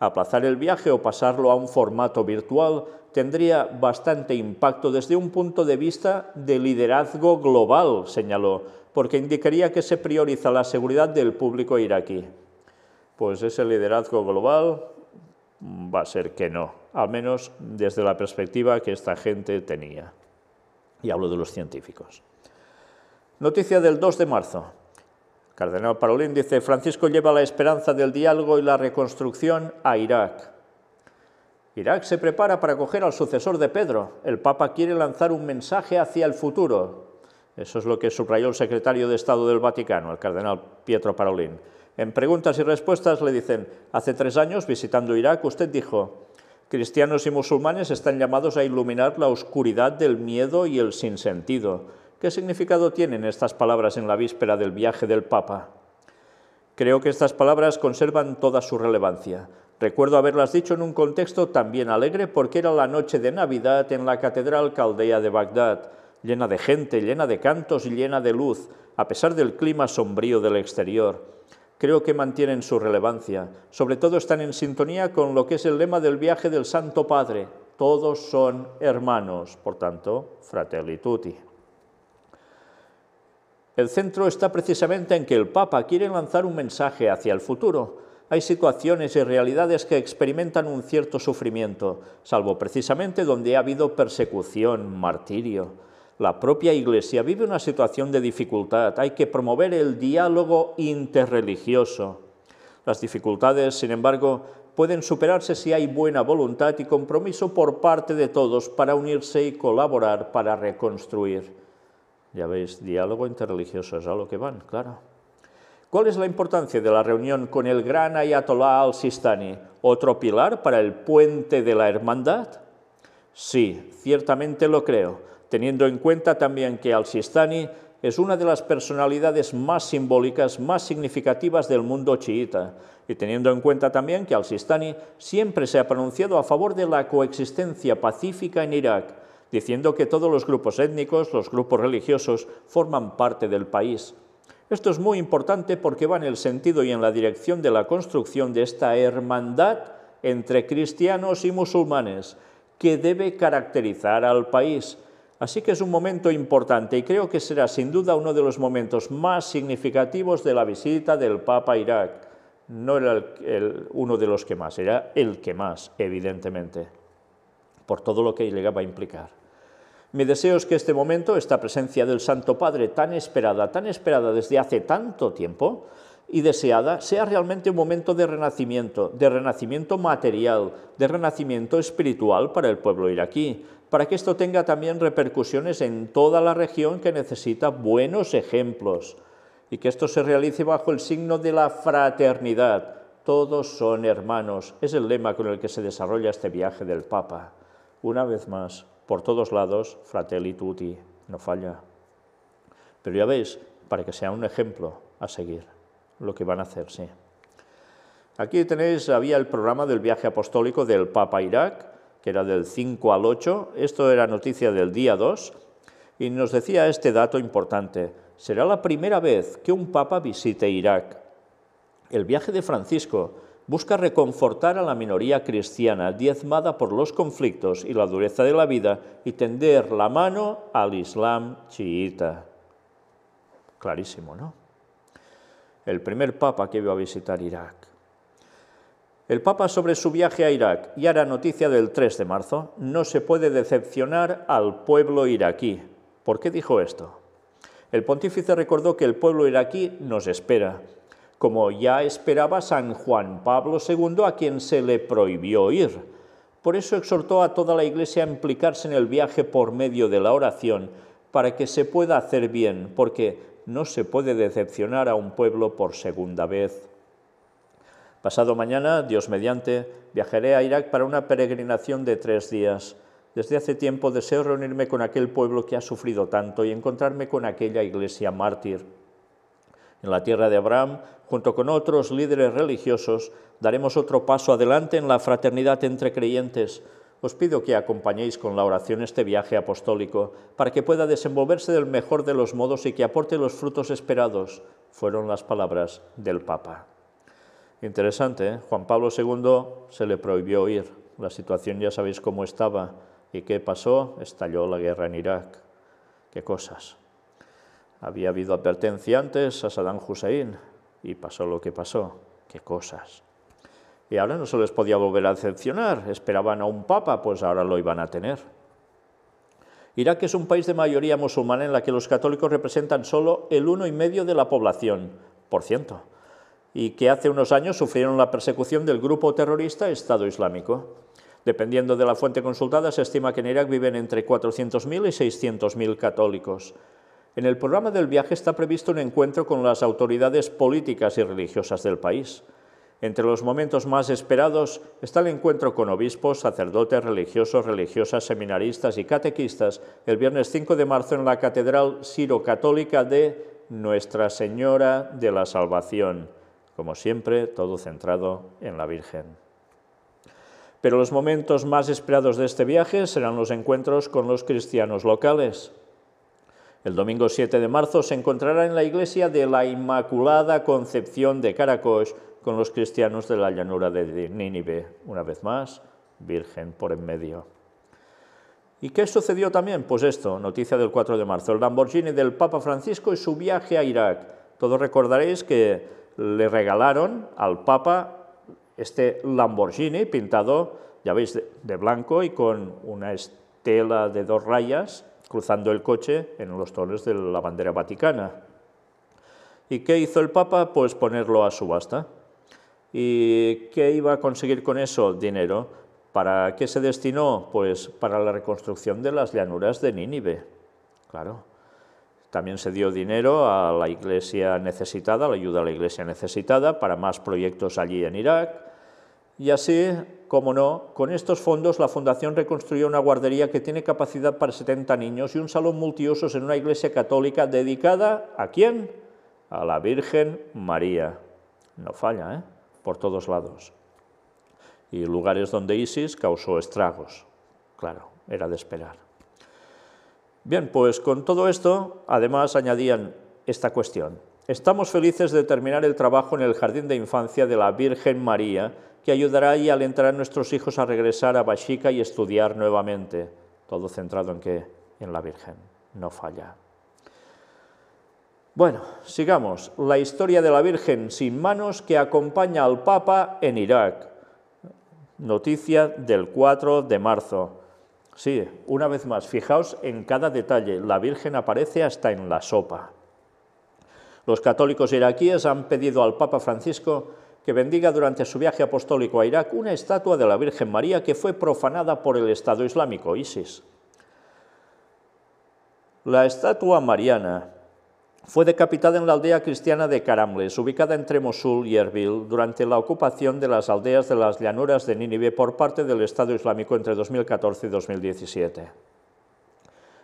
Aplazar el viaje o pasarlo a un formato virtual tendría bastante impacto desde un punto de vista de liderazgo global, señaló, porque indicaría que se prioriza la seguridad del público iraquí pues ese liderazgo global va a ser que no, al menos desde la perspectiva que esta gente tenía. Y hablo de los científicos. Noticia del 2 de marzo. Cardenal Parolín dice, Francisco lleva la esperanza del diálogo y la reconstrucción a Irak. Irak se prepara para acoger al sucesor de Pedro. El Papa quiere lanzar un mensaje hacia el futuro. Eso es lo que subrayó el secretario de Estado del Vaticano, el cardenal Pietro Parolín. En preguntas y respuestas le dicen, hace tres años, visitando Irak, usted dijo, cristianos y musulmanes están llamados a iluminar la oscuridad del miedo y el sinsentido. ¿Qué significado tienen estas palabras en la víspera del viaje del Papa? Creo que estas palabras conservan toda su relevancia. Recuerdo haberlas dicho en un contexto también alegre porque era la noche de Navidad en la Catedral Caldea de Bagdad, llena de gente, llena de cantos y llena de luz, a pesar del clima sombrío del exterior creo que mantienen su relevancia. Sobre todo están en sintonía con lo que es el lema del viaje del Santo Padre. Todos son hermanos, por tanto, fratelli El centro está precisamente en que el Papa quiere lanzar un mensaje hacia el futuro. Hay situaciones y realidades que experimentan un cierto sufrimiento, salvo precisamente donde ha habido persecución, martirio la propia Iglesia vive una situación de dificultad. Hay que promover el diálogo interreligioso. Las dificultades, sin embargo, pueden superarse si hay buena voluntad y compromiso por parte de todos para unirse y colaborar para reconstruir. Ya veis, diálogo interreligioso es a lo que van, claro. ¿Cuál es la importancia de la reunión con el gran Ayatollah al-Sistani? ¿Otro pilar para el puente de la hermandad? Sí, ciertamente lo creo teniendo en cuenta también que al-Sistani es una de las personalidades más simbólicas, más significativas del mundo chiita, y teniendo en cuenta también que al-Sistani siempre se ha pronunciado a favor de la coexistencia pacífica en Irak, diciendo que todos los grupos étnicos, los grupos religiosos, forman parte del país. Esto es muy importante porque va en el sentido y en la dirección de la construcción de esta hermandad entre cristianos y musulmanes, que debe caracterizar al país, Así que es un momento importante y creo que será sin duda uno de los momentos más significativos de la visita del Papa a Irak. No era el, uno de los que más, era el que más, evidentemente, por todo lo que llegaba a implicar. Mi deseo es que este momento, esta presencia del Santo Padre tan esperada, tan esperada desde hace tanto tiempo y deseada, sea realmente un momento de renacimiento, de renacimiento material, de renacimiento espiritual para el pueblo iraquí, para que esto tenga también repercusiones en toda la región que necesita buenos ejemplos y que esto se realice bajo el signo de la fraternidad. Todos son hermanos, es el lema con el que se desarrolla este viaje del Papa. Una vez más, por todos lados, fratelli tutti, no falla. Pero ya veis, para que sea un ejemplo a seguir, lo que van a hacer, sí. Aquí tenéis, había el programa del viaje apostólico del Papa a Irak, que era del 5 al 8, esto era noticia del día 2, y nos decía este dato importante, será la primera vez que un papa visite Irak. El viaje de Francisco busca reconfortar a la minoría cristiana diezmada por los conflictos y la dureza de la vida y tender la mano al Islam chiita. Clarísimo, ¿no? El primer papa que iba a visitar Irak. El Papa sobre su viaje a Irak y hará noticia del 3 de marzo, no se puede decepcionar al pueblo iraquí. ¿Por qué dijo esto? El pontífice recordó que el pueblo iraquí nos espera, como ya esperaba San Juan Pablo II a quien se le prohibió ir. Por eso exhortó a toda la Iglesia a implicarse en el viaje por medio de la oración, para que se pueda hacer bien, porque no se puede decepcionar a un pueblo por segunda vez. Pasado mañana, Dios mediante, viajaré a Irak para una peregrinación de tres días. Desde hace tiempo deseo reunirme con aquel pueblo que ha sufrido tanto y encontrarme con aquella iglesia mártir. En la tierra de Abraham, junto con otros líderes religiosos, daremos otro paso adelante en la fraternidad entre creyentes. Os pido que acompañéis con la oración este viaje apostólico, para que pueda desenvolverse del mejor de los modos y que aporte los frutos esperados, fueron las palabras del Papa. Interesante, ¿eh? Juan Pablo II se le prohibió ir. La situación ya sabéis cómo estaba. ¿Y qué pasó? Estalló la guerra en Irak. ¿Qué cosas? Había habido advertencia antes a Saddam Hussein y pasó lo que pasó. ¿Qué cosas? Y ahora no se les podía volver a decepcionar. Esperaban a un papa, pues ahora lo iban a tener. Irak es un país de mayoría musulmana en la que los católicos representan solo el uno y medio de la población. Por ciento y que hace unos años sufrieron la persecución del grupo terrorista Estado Islámico. Dependiendo de la fuente consultada, se estima que en Irak viven entre 400.000 y 600.000 católicos. En el programa del viaje está previsto un encuentro con las autoridades políticas y religiosas del país. Entre los momentos más esperados está el encuentro con obispos, sacerdotes, religiosos, religiosas, seminaristas y catequistas el viernes 5 de marzo en la Catedral Sirocatólica de Nuestra Señora de la Salvación. Como siempre, todo centrado en la Virgen. Pero los momentos más esperados de este viaje serán los encuentros con los cristianos locales. El domingo 7 de marzo se encontrará en la iglesia de la Inmaculada Concepción de Karakosh con los cristianos de la llanura de Nínive. Una vez más, Virgen por en medio. ¿Y qué sucedió también? Pues esto, noticia del 4 de marzo, el Lamborghini del Papa Francisco y su viaje a Irak. Todos recordaréis que le regalaron al Papa este Lamborghini pintado, ya veis, de, blanco y con una estela de dos rayas cruzando el coche en los tonos de la bandera vaticana. ¿Y qué hizo el Papa? Pues ponerlo a subasta. ¿Y qué iba a conseguir con eso? Dinero. ¿Para qué se destinó? Pues para la reconstrucción de las llanuras de Nínive. Claro. También se dio dinero a la iglesia necesitada, la ayuda a la iglesia necesitada, para más proyectos allí en Irak. Y así, como no, con estos fondos la Fundación reconstruyó una guardería que tiene capacidad para 70 niños y un salón multiosos en una iglesia católica dedicada a quién? A la Virgen María. No falla, ¿eh? Por todos lados. Y lugares donde ISIS causó estragos. Claro, era de esperar. Bien, pues con todo esto, además añadían esta cuestión. Estamos felices de terminar el trabajo en el jardín de infancia de la Virgen María, que ayudará y alentará a nuestros hijos a regresar a Bashika y estudiar nuevamente. Todo centrado en que en la Virgen no falla. Bueno, sigamos. La historia de la Virgen sin manos que acompaña al Papa en Irak. Noticia del 4 de marzo. Sí, una vez más, fijaos en cada detalle, la Virgen aparece hasta en la sopa. Los católicos iraquíes han pedido al Papa Francisco que bendiga durante su viaje apostólico a Irak una estatua de la Virgen María que fue profanada por el Estado Islámico, ISIS. La estatua mariana fue decapitada en la aldea cristiana de Caramles, ubicada entre Mosul y Erbil, durante la ocupación de las aldeas de las llanuras de Nínive por parte del Estado Islámico entre 2014 y 2017.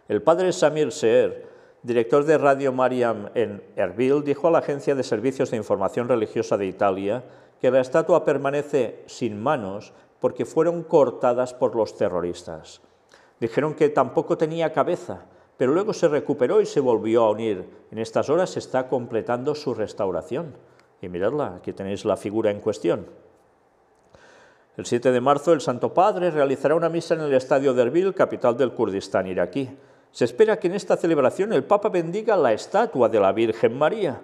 El padre Samir Seer, director de Radio Mariam en Erbil, dijo a la Agencia de Servicios de Información Religiosa de Italia que la estatua permanece sin manos porque fueron cortadas por los terroristas. Dijeron que tampoco tenía cabeza, pero luego se recuperó y se volvió a unir. En estas horas se está completando su restauración. Y miradla, aquí tenéis la figura en cuestión. El 7 de marzo el Santo Padre realizará una misa en el estadio de capital del Kurdistán iraquí. Se espera que en esta celebración el Papa bendiga la estatua de la Virgen María.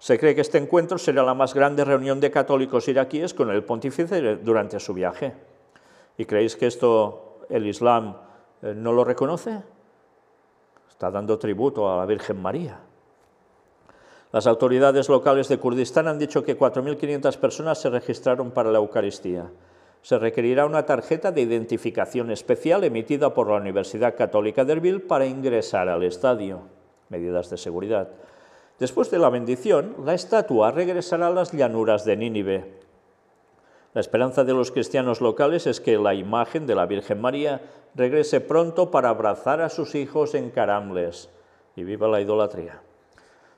Se cree que este encuentro será la más grande reunión de católicos iraquíes con el pontífice durante su viaje. ¿Y creéis que esto el Islam eh, no lo reconoce? Está dando tributo a la Virgen María. Las autoridades locales de Kurdistán han dicho que 4.500 personas se registraron para la Eucaristía. Se requerirá una tarjeta de identificación especial emitida por la Universidad Católica de Erbil para ingresar al estadio. Medidas de seguridad. Después de la bendición, la estatua regresará a las llanuras de Nínive. La esperanza de los cristianos locales es que la imagen de la Virgen María regrese pronto para abrazar a sus hijos en Carambles y viva la idolatría.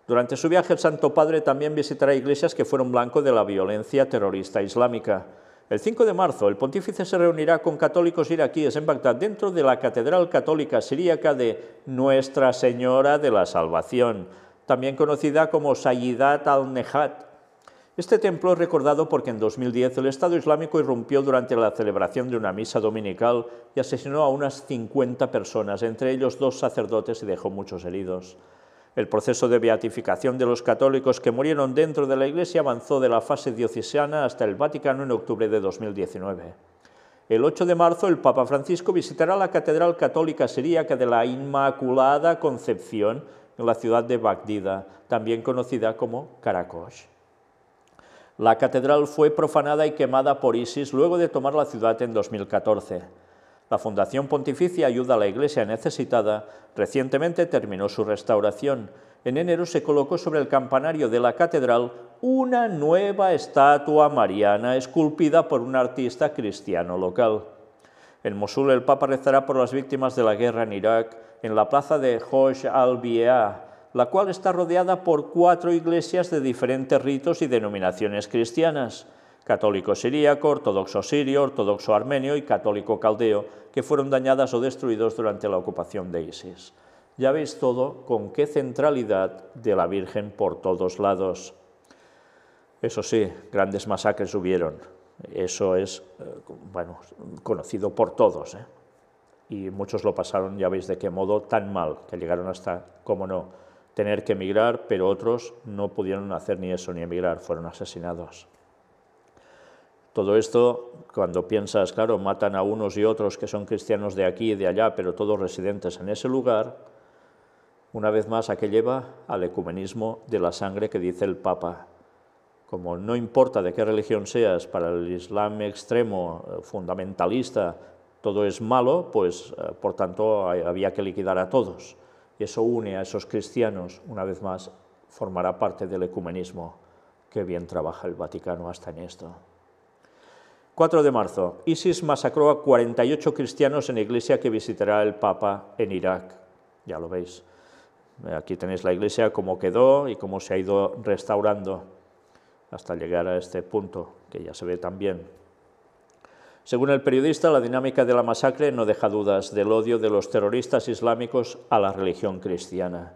Durante su viaje el Santo Padre también visitará iglesias que fueron blanco de la violencia terrorista islámica. El 5 de marzo el pontífice se reunirá con católicos iraquíes en Bagdad dentro de la Catedral Católica Siríaca de Nuestra Señora de la Salvación, también conocida como Sayyidat al Nejat. Este templo es recordado porque en 2010 el Estado Islámico irrumpió durante la celebración de una misa dominical y asesinó a unas 50 personas, entre ellos dos sacerdotes y dejó muchos heridos. El proceso de beatificación de los católicos que murieron dentro de la Iglesia avanzó de la fase diocesana hasta el Vaticano en octubre de 2019. El 8 de marzo el Papa Francisco visitará la Catedral Católica Siríaca de la Inmaculada Concepción en la ciudad de Bagdida, también conocida como Karakosh. La catedral fue profanada y quemada por ISIS luego de tomar la ciudad en 2014. La Fundación Pontificia Ayuda a la Iglesia Necesitada recientemente terminó su restauración. En enero se colocó sobre el campanario de la catedral una nueva estatua mariana esculpida por un artista cristiano local. En Mosul el Papa rezará por las víctimas de la guerra en Irak en la plaza de Hosh al la cual está rodeada por cuatro iglesias de diferentes ritos y denominaciones cristianas, católico siríaco, ortodoxo sirio, ortodoxo armenio y católico caldeo, que fueron dañadas o destruidos durante la ocupación de ISIS. Ya veis todo con qué centralidad de la Virgen por todos lados. Eso sí, grandes masacres hubieron. Eso es, eh, bueno, conocido por todos. ¿eh? Y muchos lo pasaron, ya veis de qué modo, tan mal, que llegaron hasta, cómo no, tener que emigrar, pero otros no pudieron hacer ni eso, ni emigrar, fueron asesinados. Todo esto, cuando piensas, claro, matan a unos y otros que son cristianos de aquí y de allá, pero todos residentes en ese lugar, una vez más, ¿a qué lleva? Al ecumenismo de la sangre que dice el Papa. Como no importa de qué religión seas, para el Islam extremo, eh, fundamentalista, todo es malo, pues eh, por tanto había que liquidar a todos. Y eso une a esos cristianos, una vez más, formará parte del ecumenismo que bien trabaja el Vaticano hasta en esto. 4 de marzo. ISIS masacró a 48 cristianos en iglesia que visitará el Papa en Irak. Ya lo veis. Aquí tenéis la iglesia, cómo quedó y cómo se ha ido restaurando hasta llegar a este punto, que ya se ve también según el periodista, la dinámica de la masacre no deja dudas del odio de los terroristas islámicos a la religión cristiana.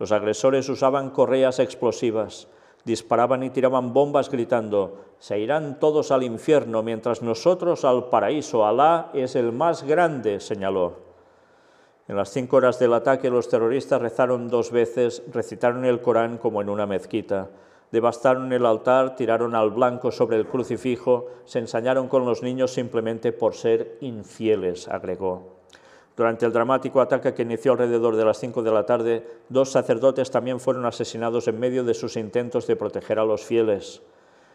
Los agresores usaban correas explosivas, disparaban y tiraban bombas gritando, se irán todos al infierno mientras nosotros al paraíso, Alá es el más grande, señaló. En las cinco horas del ataque los terroristas rezaron dos veces, recitaron el Corán como en una mezquita Devastaron el altar, tiraron al blanco sobre el crucifijo, se ensañaron con los niños simplemente por ser infieles, agregó. Durante el dramático ataque que inició alrededor de las 5 de la tarde, dos sacerdotes también fueron asesinados en medio de sus intentos de proteger a los fieles.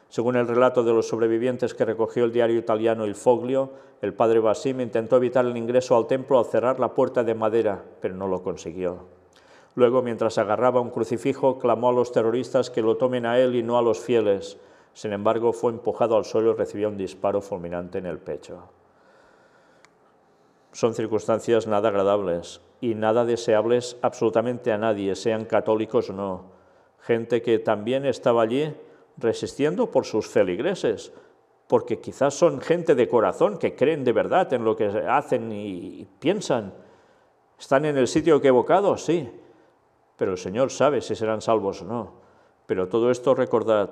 Según el relato de los sobrevivientes que recogió el diario italiano Il Foglio, el padre Basim intentó evitar el ingreso al templo al cerrar la puerta de madera, pero no lo consiguió. Luego, mientras agarraba un crucifijo, clamó a los terroristas que lo tomen a él y no a los fieles. Sin embargo, fue empujado al suelo y recibió un disparo fulminante en el pecho. Son circunstancias nada agradables y nada deseables absolutamente a nadie, sean católicos o no. Gente que también estaba allí resistiendo por sus feligreses, porque quizás son gente de corazón que creen de verdad en lo que hacen y piensan. Están en el sitio equivocado, sí, pero el Señor sabe si serán salvos o no. Pero todo esto, recordad,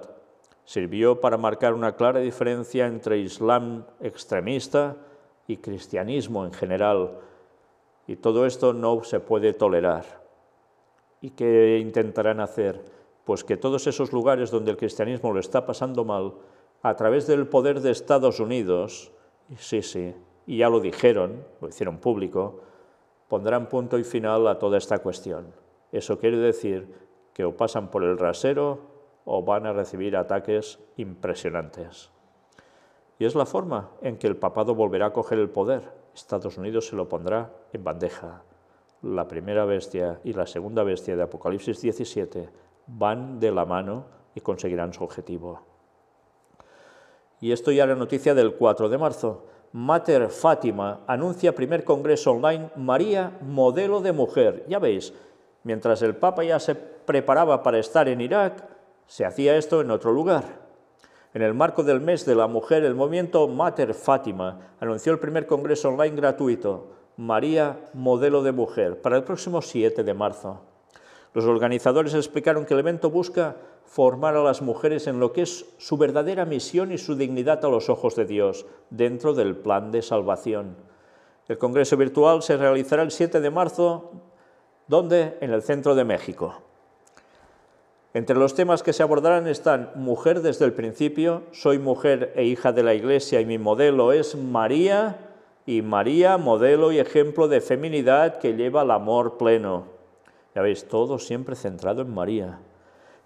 sirvió para marcar una clara diferencia entre Islam extremista y cristianismo en general. Y todo esto no se puede tolerar. ¿Y qué intentarán hacer? Pues que todos esos lugares donde el cristianismo lo está pasando mal, a través del poder de Estados Unidos, sí, sí, y ya lo dijeron, lo hicieron público, pondrán punto y final a toda esta cuestión. Eso quiere decir que o pasan por el rasero o van a recibir ataques impresionantes. Y es la forma en que el papado volverá a coger el poder. Estados Unidos se lo pondrá en bandeja. La primera bestia y la segunda bestia de Apocalipsis 17 van de la mano y conseguirán su objetivo. Y esto ya la noticia del 4 de marzo. Mater Fátima anuncia primer congreso online María, modelo de mujer. Ya veis, Mientras el Papa ya se preparaba para estar en Irak, se hacía esto en otro lugar. En el marco del mes de la mujer, el movimiento Mater Fátima anunció el primer congreso online gratuito, María, modelo de mujer, para el próximo 7 de marzo. Los organizadores explicaron que el evento busca formar a las mujeres en lo que es su verdadera misión y su dignidad a los ojos de Dios, dentro del plan de salvación. El Congreso Virtual se realizará el 7 de marzo ¿Dónde? En el centro de México. Entre los temas que se abordarán están mujer desde el principio, soy mujer e hija de la Iglesia y mi modelo es María, y María, modelo y ejemplo de feminidad que lleva al amor pleno. Ya veis, todo siempre centrado en María.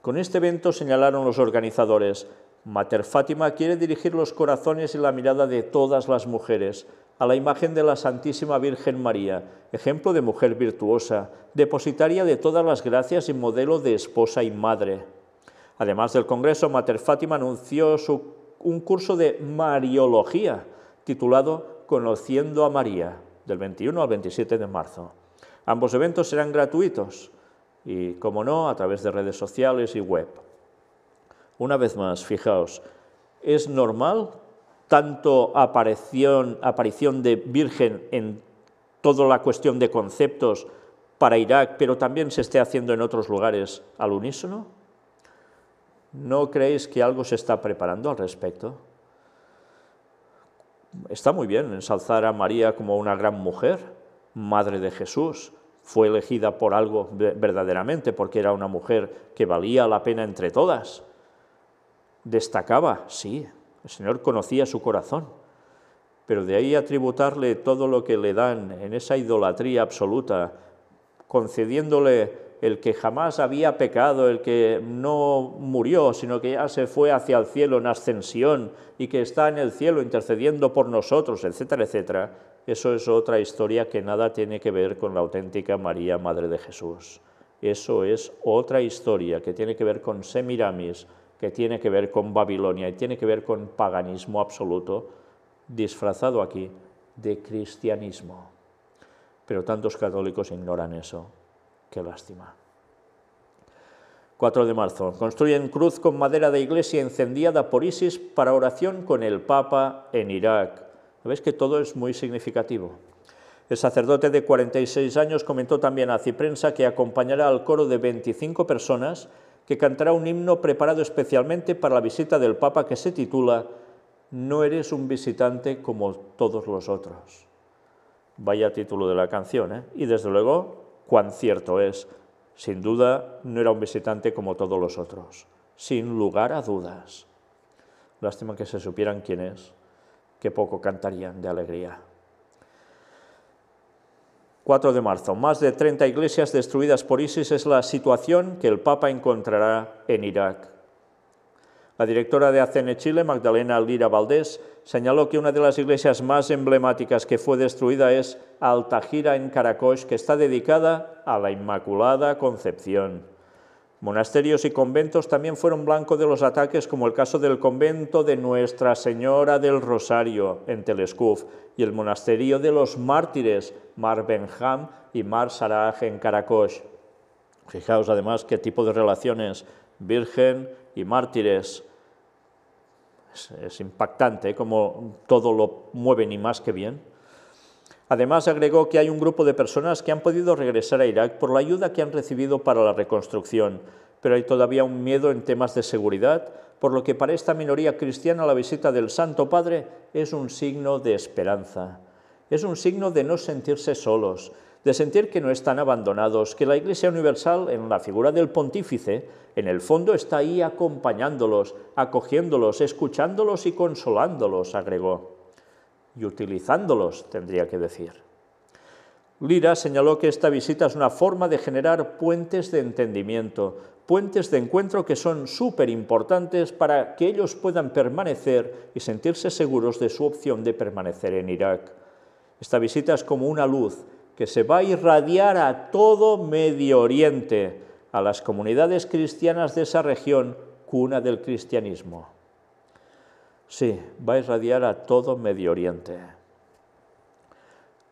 Con este evento señalaron los organizadores, Mater Fátima quiere dirigir los corazones y la mirada de todas las mujeres a la imagen de la Santísima Virgen María, ejemplo de mujer virtuosa, depositaria de todas las gracias y modelo de esposa y madre. Además del Congreso, Mater Fátima anunció un curso de Mariología titulado Conociendo a María, del 21 al 27 de marzo. Ambos eventos serán gratuitos y, como no, a través de redes sociales y web. Una vez más, fijaos, es normal tanto aparición, aparición de Virgen en toda la cuestión de conceptos para Irak, pero también se esté haciendo en otros lugares al unísono? ¿No creéis que algo se está preparando al respecto? Está muy bien ensalzar a María como una gran mujer, madre de Jesús. Fue elegida por algo verdaderamente, porque era una mujer que valía la pena entre todas destacaba, sí, el Señor conocía su corazón, pero de ahí a tributarle todo lo que le dan en esa idolatría absoluta, concediéndole el que jamás había pecado, el que no murió, sino que ya se fue hacia el cielo en ascensión y que está en el cielo intercediendo por nosotros, etcétera, etcétera, eso es otra historia que nada tiene que ver con la auténtica María, Madre de Jesús. Eso es otra historia que tiene que ver con Semiramis, que tiene que ver con Babilonia y tiene que ver con paganismo absoluto, disfrazado aquí de cristianismo. Pero tantos católicos ignoran eso. Qué lástima. 4 de marzo. Construyen cruz con madera de iglesia encendida por ISIS para oración con el Papa en Irak. ¿Veis que todo es muy significativo? El sacerdote de 46 años comentó también a Ciprensa que acompañará al coro de 25 personas que cantará un himno preparado especialmente para la visita del Papa que se titula No eres un visitante como todos los otros. Vaya título de la canción, ¿eh? Y desde luego, cuán cierto es. Sin duda, no era un visitante como todos los otros. Sin lugar a dudas. Lástima que se supieran quién es, que poco cantarían de alegría. 4 de marzo. Más de 30 iglesias destruidas por ISIS es la situación que el Papa encontrará en Irak. La directora de ACN Chile, Magdalena Lira Valdés, señaló que una de las iglesias más emblemáticas que fue destruida es Altajira en Caracosh, que está dedicada a la Inmaculada Concepción. Monasterios y conventos también fueron blanco de los ataques, como el caso del convento de Nuestra Señora del Rosario en Telescuf y el monasterio de los mártires Mar Benjam y Mar Saraj en Karakosh. Fijaos además qué tipo de relaciones, virgen y mártires. Es, impactante como todo lo mueve ni más que bien. Además, agregó que hay un grupo de personas que han podido regresar a Irak por la ayuda que han recibido para la reconstrucción, pero hay todavía un miedo en temas de seguridad, por lo que para esta minoría cristiana la visita del Santo Padre es un signo de esperanza. Es un signo de no sentirse solos, de sentir que no están abandonados, que la Iglesia Universal, en la figura del pontífice, en el fondo está ahí acompañándolos, acogiéndolos, escuchándolos y consolándolos, agregó y utilizándolos, tendría que decir. Lira señaló que esta visita es una forma de generar puentes de entendimiento, puentes de encuentro que son súper importantes para que ellos puedan permanecer y sentirse seguros de su opción de permanecer en Irak. Esta visita es como una luz que se va a irradiar a todo Medio Oriente, a las comunidades cristianas de esa región, cuna del cristianismo. Sí, va a irradiar a todo Medio Oriente.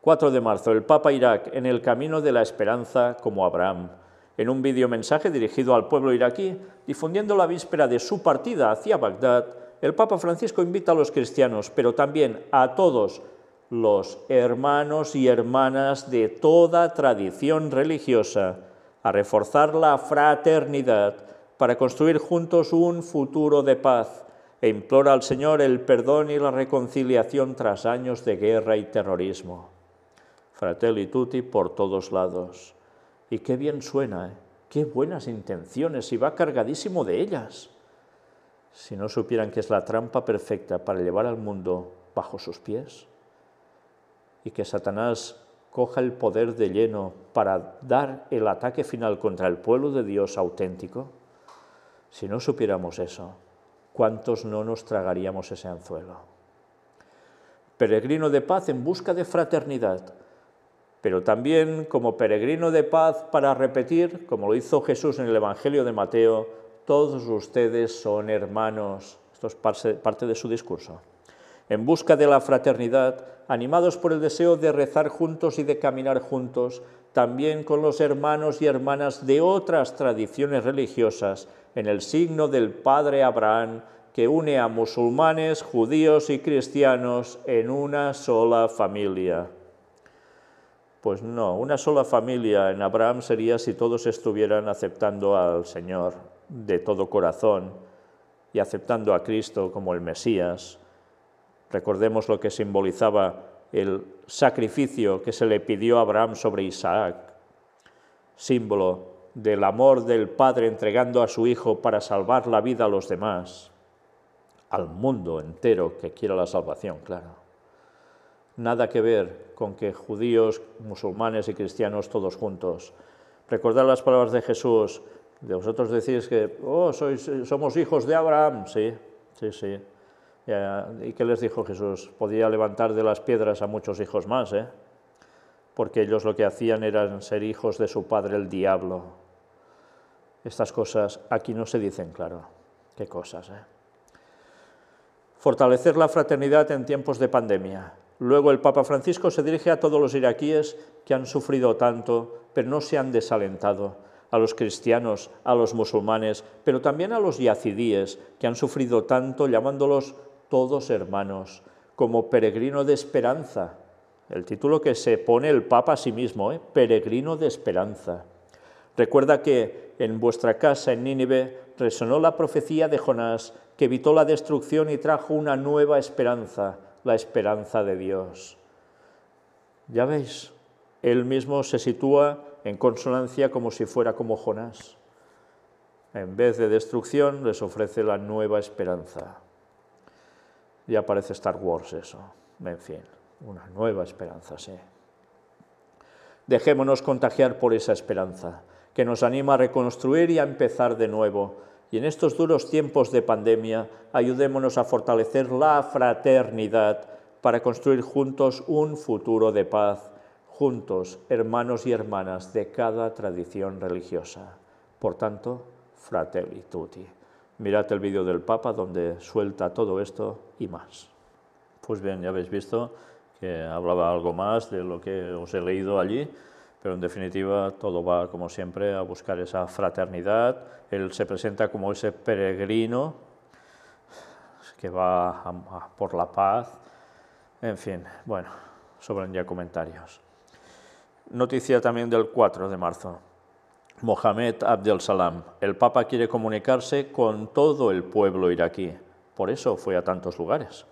4 de marzo, el Papa Irak, en el camino de la esperanza como Abraham. En un videomensaje dirigido al pueblo iraquí, difundiendo la víspera de su partida hacia Bagdad, el Papa Francisco invita a los cristianos, pero también a todos los hermanos y hermanas de toda tradición religiosa, a reforzar la fraternidad para construir juntos un futuro de paz e implora al Señor el perdón y la reconciliación tras años de guerra y terrorismo. Fratelli tutti por todos lados. Y qué bien suena, ¿eh? qué buenas intenciones y va cargadísimo de ellas. Si no supieran que es la trampa perfecta para llevar al mundo bajo sus pies y que Satanás coja el poder de lleno para dar el ataque final contra el pueblo de Dios auténtico, si no supiéramos eso, ¿cuántos no nos tragaríamos ese anzuelo? Peregrino de paz en busca de fraternidad, pero también como peregrino de paz para repetir, como lo hizo Jesús en el Evangelio de Mateo, todos ustedes son hermanos. Esto es parte de su discurso en busca de la fraternidad, animados por el deseo de rezar juntos y de caminar juntos, también con los hermanos y hermanas de otras tradiciones religiosas, en el signo del Padre Abraham, que une a musulmanes, judíos y cristianos en una sola familia. Pues no, una sola familia en Abraham sería si todos estuvieran aceptando al Señor de todo corazón y aceptando a Cristo como el Mesías, Recordemos lo que simbolizaba el sacrificio que se le pidió a Abraham sobre Isaac, símbolo del amor del Padre entregando a su Hijo para salvar la vida a los demás, al mundo entero que quiera la salvación, claro. Nada que ver con que judíos, musulmanes y cristianos todos juntos. recordad las palabras de Jesús, de vosotros decís que, oh, sois, somos hijos de Abraham, sí, sí, sí, eh, ¿Y qué les dijo Jesús? Podía levantar de las piedras a muchos hijos más, ¿eh? porque ellos lo que hacían eran ser hijos de su padre el diablo. Estas cosas aquí no se dicen, claro. Qué cosas, ¿eh? Fortalecer la fraternidad en tiempos de pandemia. Luego el Papa Francisco se dirige a todos los iraquíes que han sufrido tanto, pero no se han desalentado, a los cristianos, a los musulmanes, pero también a los yacidíes que han sufrido tanto llamándolos todos hermanos, como peregrino de esperanza. El título que se pone el Papa a sí mismo, ¿eh? peregrino de esperanza. Recuerda que en vuestra casa en Nínive resonó la profecía de Jonás, que evitó la destrucción y trajo una nueva esperanza, la esperanza de Dios. Ya veis, él mismo se sitúa en consonancia como si fuera como Jonás. En vez de destrucción les ofrece la nueva esperanza. Ya aparece Star Wars eso. En fin, una nueva esperanza, sí. Dejémonos contagiar por esa esperanza, que nos anima a reconstruir y a empezar de nuevo. Y en estos duros tiempos de pandemia, ayudémonos a fortalecer la fraternidad para construir juntos un futuro de paz, juntos, hermanos y hermanas de cada tradición religiosa. Por tanto, fratelli tutti. Mirad el vídeo del Papa donde suelta todo esto y más. Pues bien, ya habéis visto que hablaba algo más de lo que os he leído allí, pero en definitiva todo va, como siempre, a buscar esa fraternidad. Él se presenta como ese peregrino que va por la paz. En fin, bueno, sobran ya comentarios. Noticia también del 4 de marzo. Mohamed Abdel Salam, el Papa quiere comunicarse con todo el pueblo iraquí. Por eso fue a tantos lugares.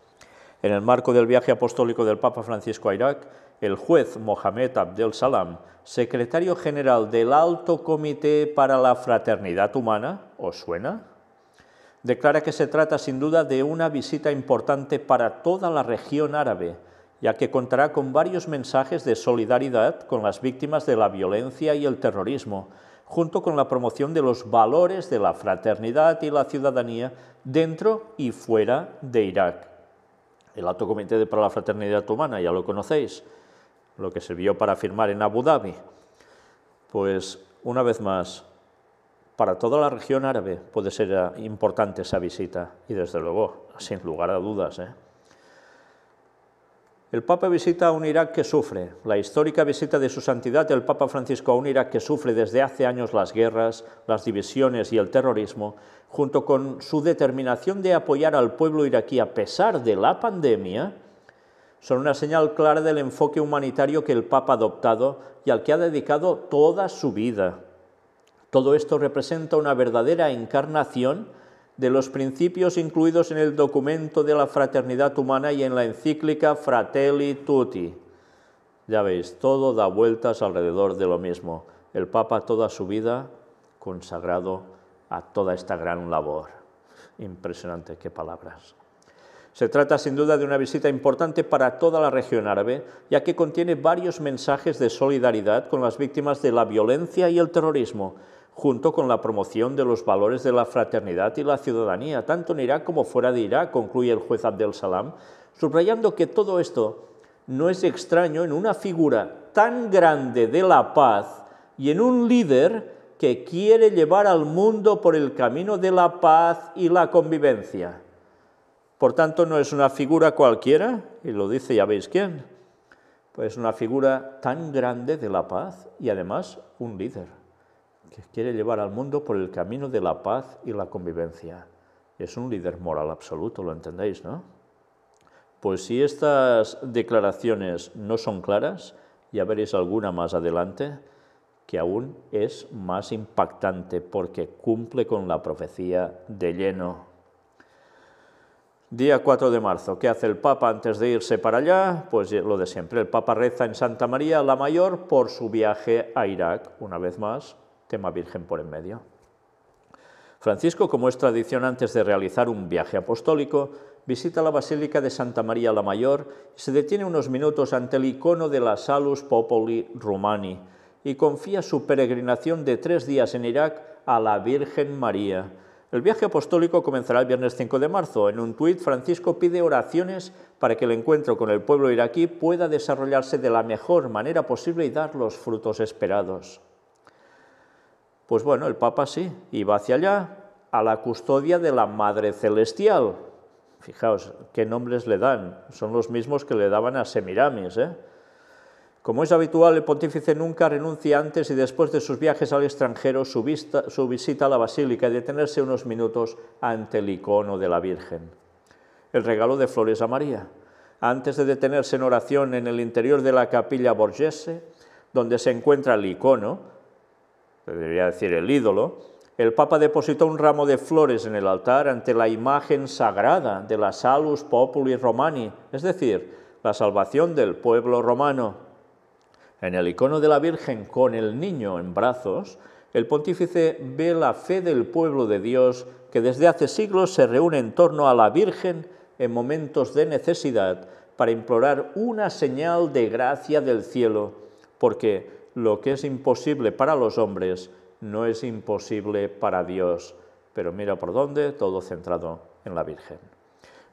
En el marco del viaje apostólico del Papa Francisco a Irak, el juez Mohamed Abdel Salam, secretario general del Alto Comité para la Fraternidad Humana, ¿os suena? Declara que se trata sin duda de una visita importante para toda la región árabe, ya que contará con varios mensajes de solidaridad con las víctimas de la violencia y el terrorismo, junto con la promoción de los valores de la fraternidad y la ciudadanía dentro y fuera de Irak. El Alto Comité para la Fraternidad Humana, ya lo conocéis, lo que sirvió para firmar en Abu Dhabi. Pues, una vez más, para toda la región árabe puede ser eh, importante esa visita y, desde luego, sin lugar a dudas, ¿eh? El Papa visita a un Irak que sufre. La histórica visita de su santidad el Papa Francisco a un Irak que sufre desde hace años las guerras, las divisiones y el terrorismo, junto con su determinación de apoyar al pueblo iraquí a pesar de la pandemia, son una señal clara del enfoque humanitario que el Papa ha adoptado y al que ha dedicado toda su vida. Todo esto representa una verdadera encarnación de los principios incluidos en el documento de la fraternidad humana y en la encíclica Fratelli Tutti. Ya veis, todo da vueltas alrededor de lo mismo. El Papa toda su vida consagrado a toda esta gran labor. Impresionante, qué palabras. Se trata sin duda de una visita importante para toda la región árabe, ya que contiene varios mensajes de solidaridad con las víctimas de la violencia y el terrorismo, junto con la promoción de los valores de la fraternidad y la ciudadanía, tanto en Irak como fuera de Irak, concluye el juez Abdel Salam, subrayando que todo esto no es extraño en una figura tan grande de la paz y en un líder que quiere llevar al mundo por el camino de la paz y la convivencia. Por tanto, no es una figura cualquiera, y lo dice ya veis quién, pues una figura tan grande de la paz y además un líder que quiere llevar al mundo por el camino de la paz y la convivencia. Es un líder moral absoluto, lo entendéis, ¿no? Pues si estas declaraciones no son claras, ya veréis alguna más adelante, que aún es más impactante porque cumple con la profecía de lleno. Día 4 de marzo, ¿qué hace el Papa antes de irse para allá? Pues lo de siempre, el Papa reza en Santa María la Mayor por su viaje a Irak, una vez más, tema virgen por en medio. Francisco, como es tradición antes de realizar un viaje apostólico, visita la Basílica de Santa María la Mayor y se detiene unos minutos ante el icono de la Salus Popoli Romani y confía su peregrinación de tres días en Irak a la Virgen María. El viaje apostólico comenzará el viernes 5 de marzo. En un tuit, Francisco pide oraciones para que el encuentro con el pueblo iraquí pueda desarrollarse de la mejor manera posible y dar los frutos esperados. Pues bueno, el Papa sí, iba hacia allá, a la custodia de la Madre Celestial. Fijaos qué nombres le dan, son los mismos que le daban a Semiramis. ¿eh? Como es habitual, el pontífice nunca renuncia antes y después de sus viajes al extranjero su, su visita a la basílica y detenerse unos minutos ante el icono de la Virgen. El regalo de flores a María. Antes de detenerse en oración en el interior de la capilla Borghese, donde se encuentra el icono, debería decir el ídolo, el Papa depositó un ramo de flores en el altar ante la imagen sagrada de la Salus Populi Romani, es decir, la salvación del pueblo romano. En el icono de la Virgen con el niño en brazos, el pontífice ve la fe del pueblo de Dios que desde hace siglos se reúne en torno a la Virgen en momentos de necesidad para implorar una señal de gracia del cielo, porque lo que es imposible para los hombres no es imposible para Dios. Pero mira por dónde, todo centrado en la Virgen.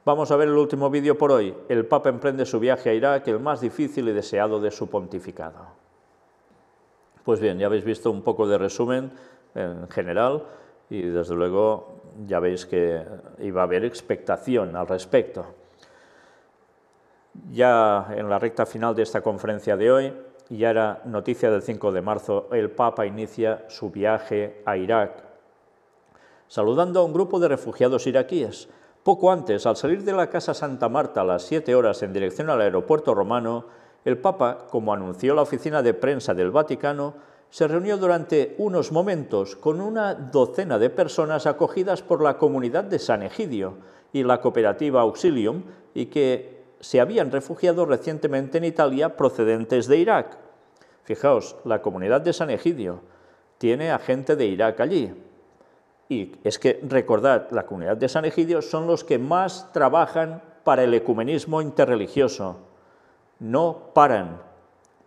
Vamos a ver el último vídeo por hoy. El Papa emprende su viaje a Irak, el más difícil y deseado de su pontificado. Pues bien, ya habéis visto un poco de resumen en general y desde luego ya veis que iba a haber expectación al respecto. Ya en la recta final de esta conferencia de hoy, y ahora noticia del 5 de marzo, el Papa inicia su viaje a Irak, saludando a un grupo de refugiados iraquíes. Poco antes, al salir de la Casa Santa Marta a las 7 horas en dirección al aeropuerto romano, el Papa, como anunció la oficina de prensa del Vaticano, se reunió durante unos momentos con una docena de personas acogidas por la comunidad de San Egidio y la cooperativa Auxilium y que se habían refugiado recientemente en Italia procedentes de Irak. Fijaos, la comunidad de San Egidio tiene a gente de Irak allí. Y es que, recordad, la comunidad de San Egidio son los que más trabajan para el ecumenismo interreligioso. No paran.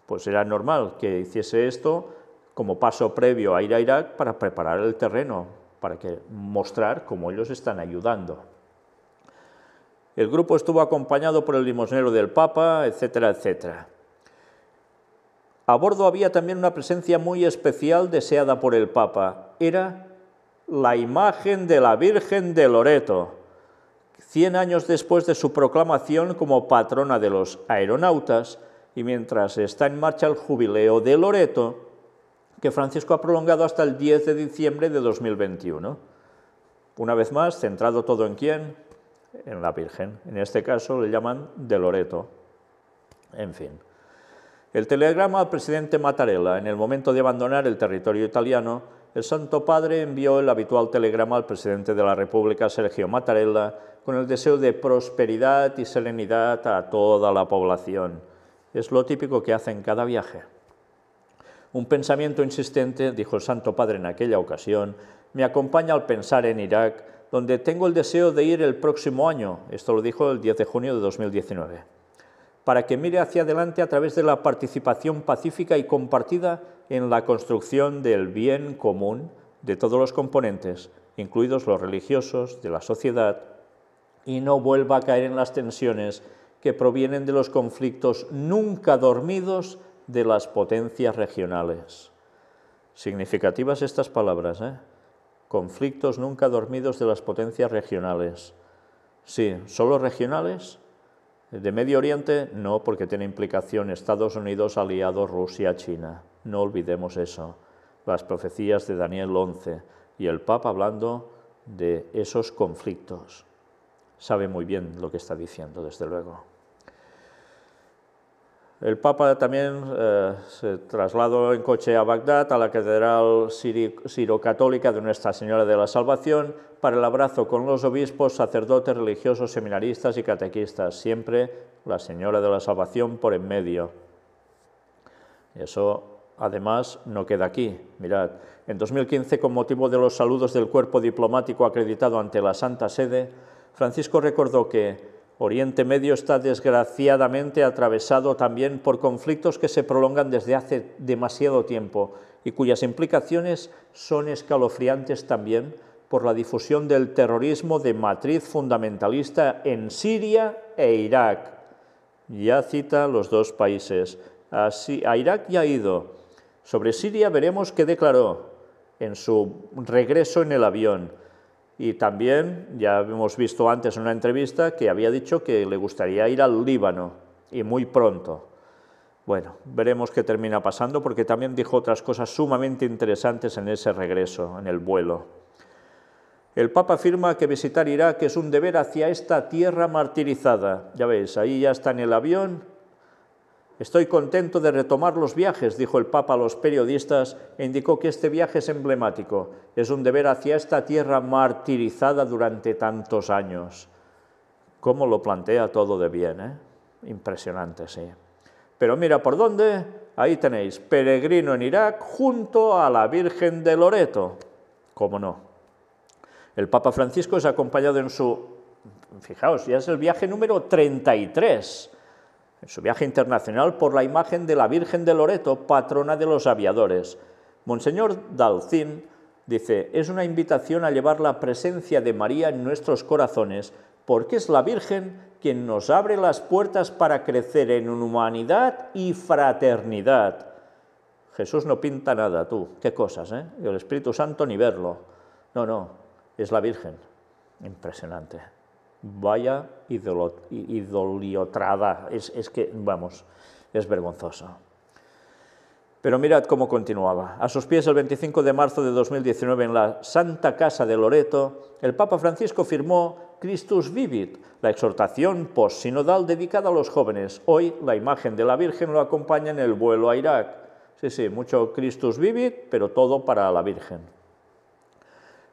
Pues era normal que hiciese esto como paso previo a ir a Irak para preparar el terreno, para que, mostrar cómo ellos están ayudando. El grupo estuvo acompañado por el limosnero del Papa, etcétera, etcétera. A bordo había también una presencia muy especial deseada por el Papa. Era la imagen de la Virgen de Loreto, 100 años después de su proclamación como patrona de los aeronautas y mientras está en marcha el jubileo de Loreto, que Francisco ha prolongado hasta el 10 de diciembre de 2021. Una vez más, centrado todo en quién, en la Virgen. En este caso le llaman de Loreto. En fin. El telegrama al presidente Mattarella, en el momento de abandonar el territorio italiano, el Santo Padre envió el habitual telegrama al presidente de la República, Sergio Mattarella, con el deseo de prosperidad y serenidad a toda la población. Es lo típico que hace en cada viaje. Un pensamiento insistente, dijo el Santo Padre en aquella ocasión, me acompaña al pensar en Irak donde tengo el deseo de ir el próximo año, esto lo dijo el 10 de junio de 2019, para que mire hacia adelante a través de la participación pacífica y compartida en la construcción del bien común de todos los componentes, incluidos los religiosos, de la sociedad, y no vuelva a caer en las tensiones que provienen de los conflictos nunca dormidos de las potencias regionales. Significativas estas palabras, ¿eh? conflictos nunca dormidos de las potencias regionales. Sí, solo regionales. De Medio Oriente no, porque tiene implicación Estados Unidos aliados Rusia-China. No olvidemos eso. Las profecías de Daniel 11 y el Papa hablando de esos conflictos. Sabe muy bien lo que está diciendo, desde luego. El Papa también eh, se trasladó en coche a Bagdad, a la Catedral Sirocatólica de Nuestra Señora de la Salvación, para el abrazo con los obispos, sacerdotes, religiosos, seminaristas y catequistas, siempre la Señora de la Salvación por en medio. Eso, además, no queda aquí. Mirad, en 2015, con motivo de los saludos del cuerpo diplomático acreditado ante la Santa Sede, Francisco recordó que Oriente Medio está desgraciadamente atravesado también por conflictos que se prolongan desde hace demasiado tiempo y cuyas implicaciones son escalofriantes también por la difusión del terrorismo de matriz fundamentalista en Siria e Irak. Ya cita los dos países. Así, a Irak ya ha ido. Sobre Siria veremos qué declaró en su regreso en el avión. Y también, ya hemos visto antes en una entrevista, que había dicho que le gustaría ir al Líbano, y muy pronto. Bueno, veremos qué termina pasando, porque también dijo otras cosas sumamente interesantes en ese regreso, en el vuelo. El Papa afirma que visitar Irak es un deber hacia esta tierra martirizada. Ya veis, ahí ya está en el avión Estoy contento de retomar los viajes, dijo el Papa a los periodistas e indicó que este viaje es emblemático, es un deber hacia esta tierra martirizada durante tantos años. ¿Cómo lo plantea todo de bien? Eh? Impresionante, sí. Pero mira, ¿por dónde? Ahí tenéis, peregrino en Irak junto a la Virgen de Loreto. ¿Cómo no? El Papa Francisco es acompañado en su... Fijaos, ya es el viaje número 33 en su viaje internacional por la imagen de la Virgen de Loreto, patrona de los aviadores. Monseñor Dalcin dice, es una invitación a llevar la presencia de María en nuestros corazones, porque es la Virgen quien nos abre las puertas para crecer en humanidad y fraternidad. Jesús no pinta nada, tú, qué cosas, ¿eh? el Espíritu Santo ni verlo. No, no, es la Virgen. Impresionante. Vaya idoliotrada, es, es que, vamos, es vergonzoso. Pero mirad cómo continuaba. A sus pies, el 25 de marzo de 2019, en la Santa Casa de Loreto, el Papa Francisco firmó Christus Vivit, la exhortación post-sinodal dedicada a los jóvenes. Hoy la imagen de la Virgen lo acompaña en el vuelo a Irak. Sí, sí, mucho Christus Vivit, pero todo para la Virgen.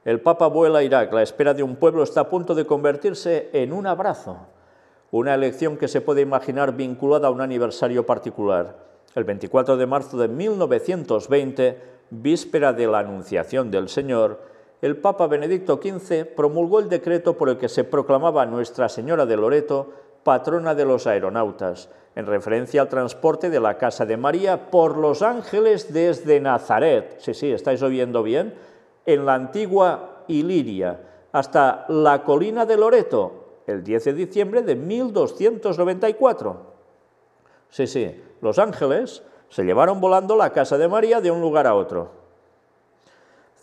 El Papa vuela a Irak, la espera de un pueblo está a punto de convertirse en un abrazo, una elección que se puede imaginar vinculada a un aniversario particular. El 24 de marzo de 1920, víspera de la Anunciación del Señor, el Papa Benedicto XV promulgó el decreto por el que se proclamaba Nuestra Señora de Loreto patrona de los aeronautas, en referencia al transporte de la Casa de María por los ángeles desde Nazaret. Sí, sí, estáis oyendo bien en la antigua Iliria, hasta la colina de Loreto, el 10 de diciembre de 1294. Sí, sí, los ángeles se llevaron volando la casa de María de un lugar a otro.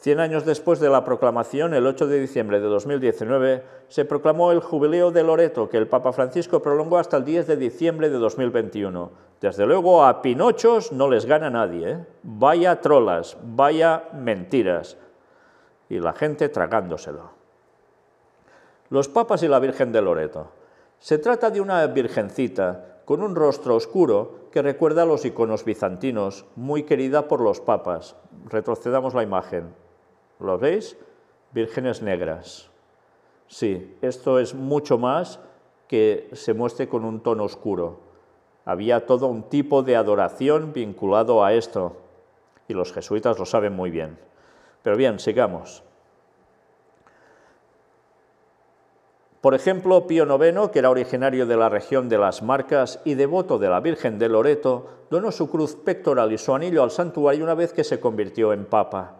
Cien años después de la proclamación, el 8 de diciembre de 2019, se proclamó el Jubileo de Loreto, que el Papa Francisco prolongó hasta el 10 de diciembre de 2021. Desde luego, a Pinochos no les gana nadie. ¿eh? Vaya trolas, vaya mentiras, y la gente tragándoselo. Los papas y la Virgen de Loreto. Se trata de una virgencita con un rostro oscuro que recuerda a los iconos bizantinos, muy querida por los papas. Retrocedamos la imagen. ¿Lo veis? Vírgenes negras. Sí, esto es mucho más que se muestre con un tono oscuro. Había todo un tipo de adoración vinculado a esto, y los jesuitas lo saben muy bien. Pero bien, sigamos. Por ejemplo, Pío IX, que era originario de la región de las Marcas y devoto de la Virgen de Loreto, donó su cruz pectoral y su anillo al santuario una vez que se convirtió en papa.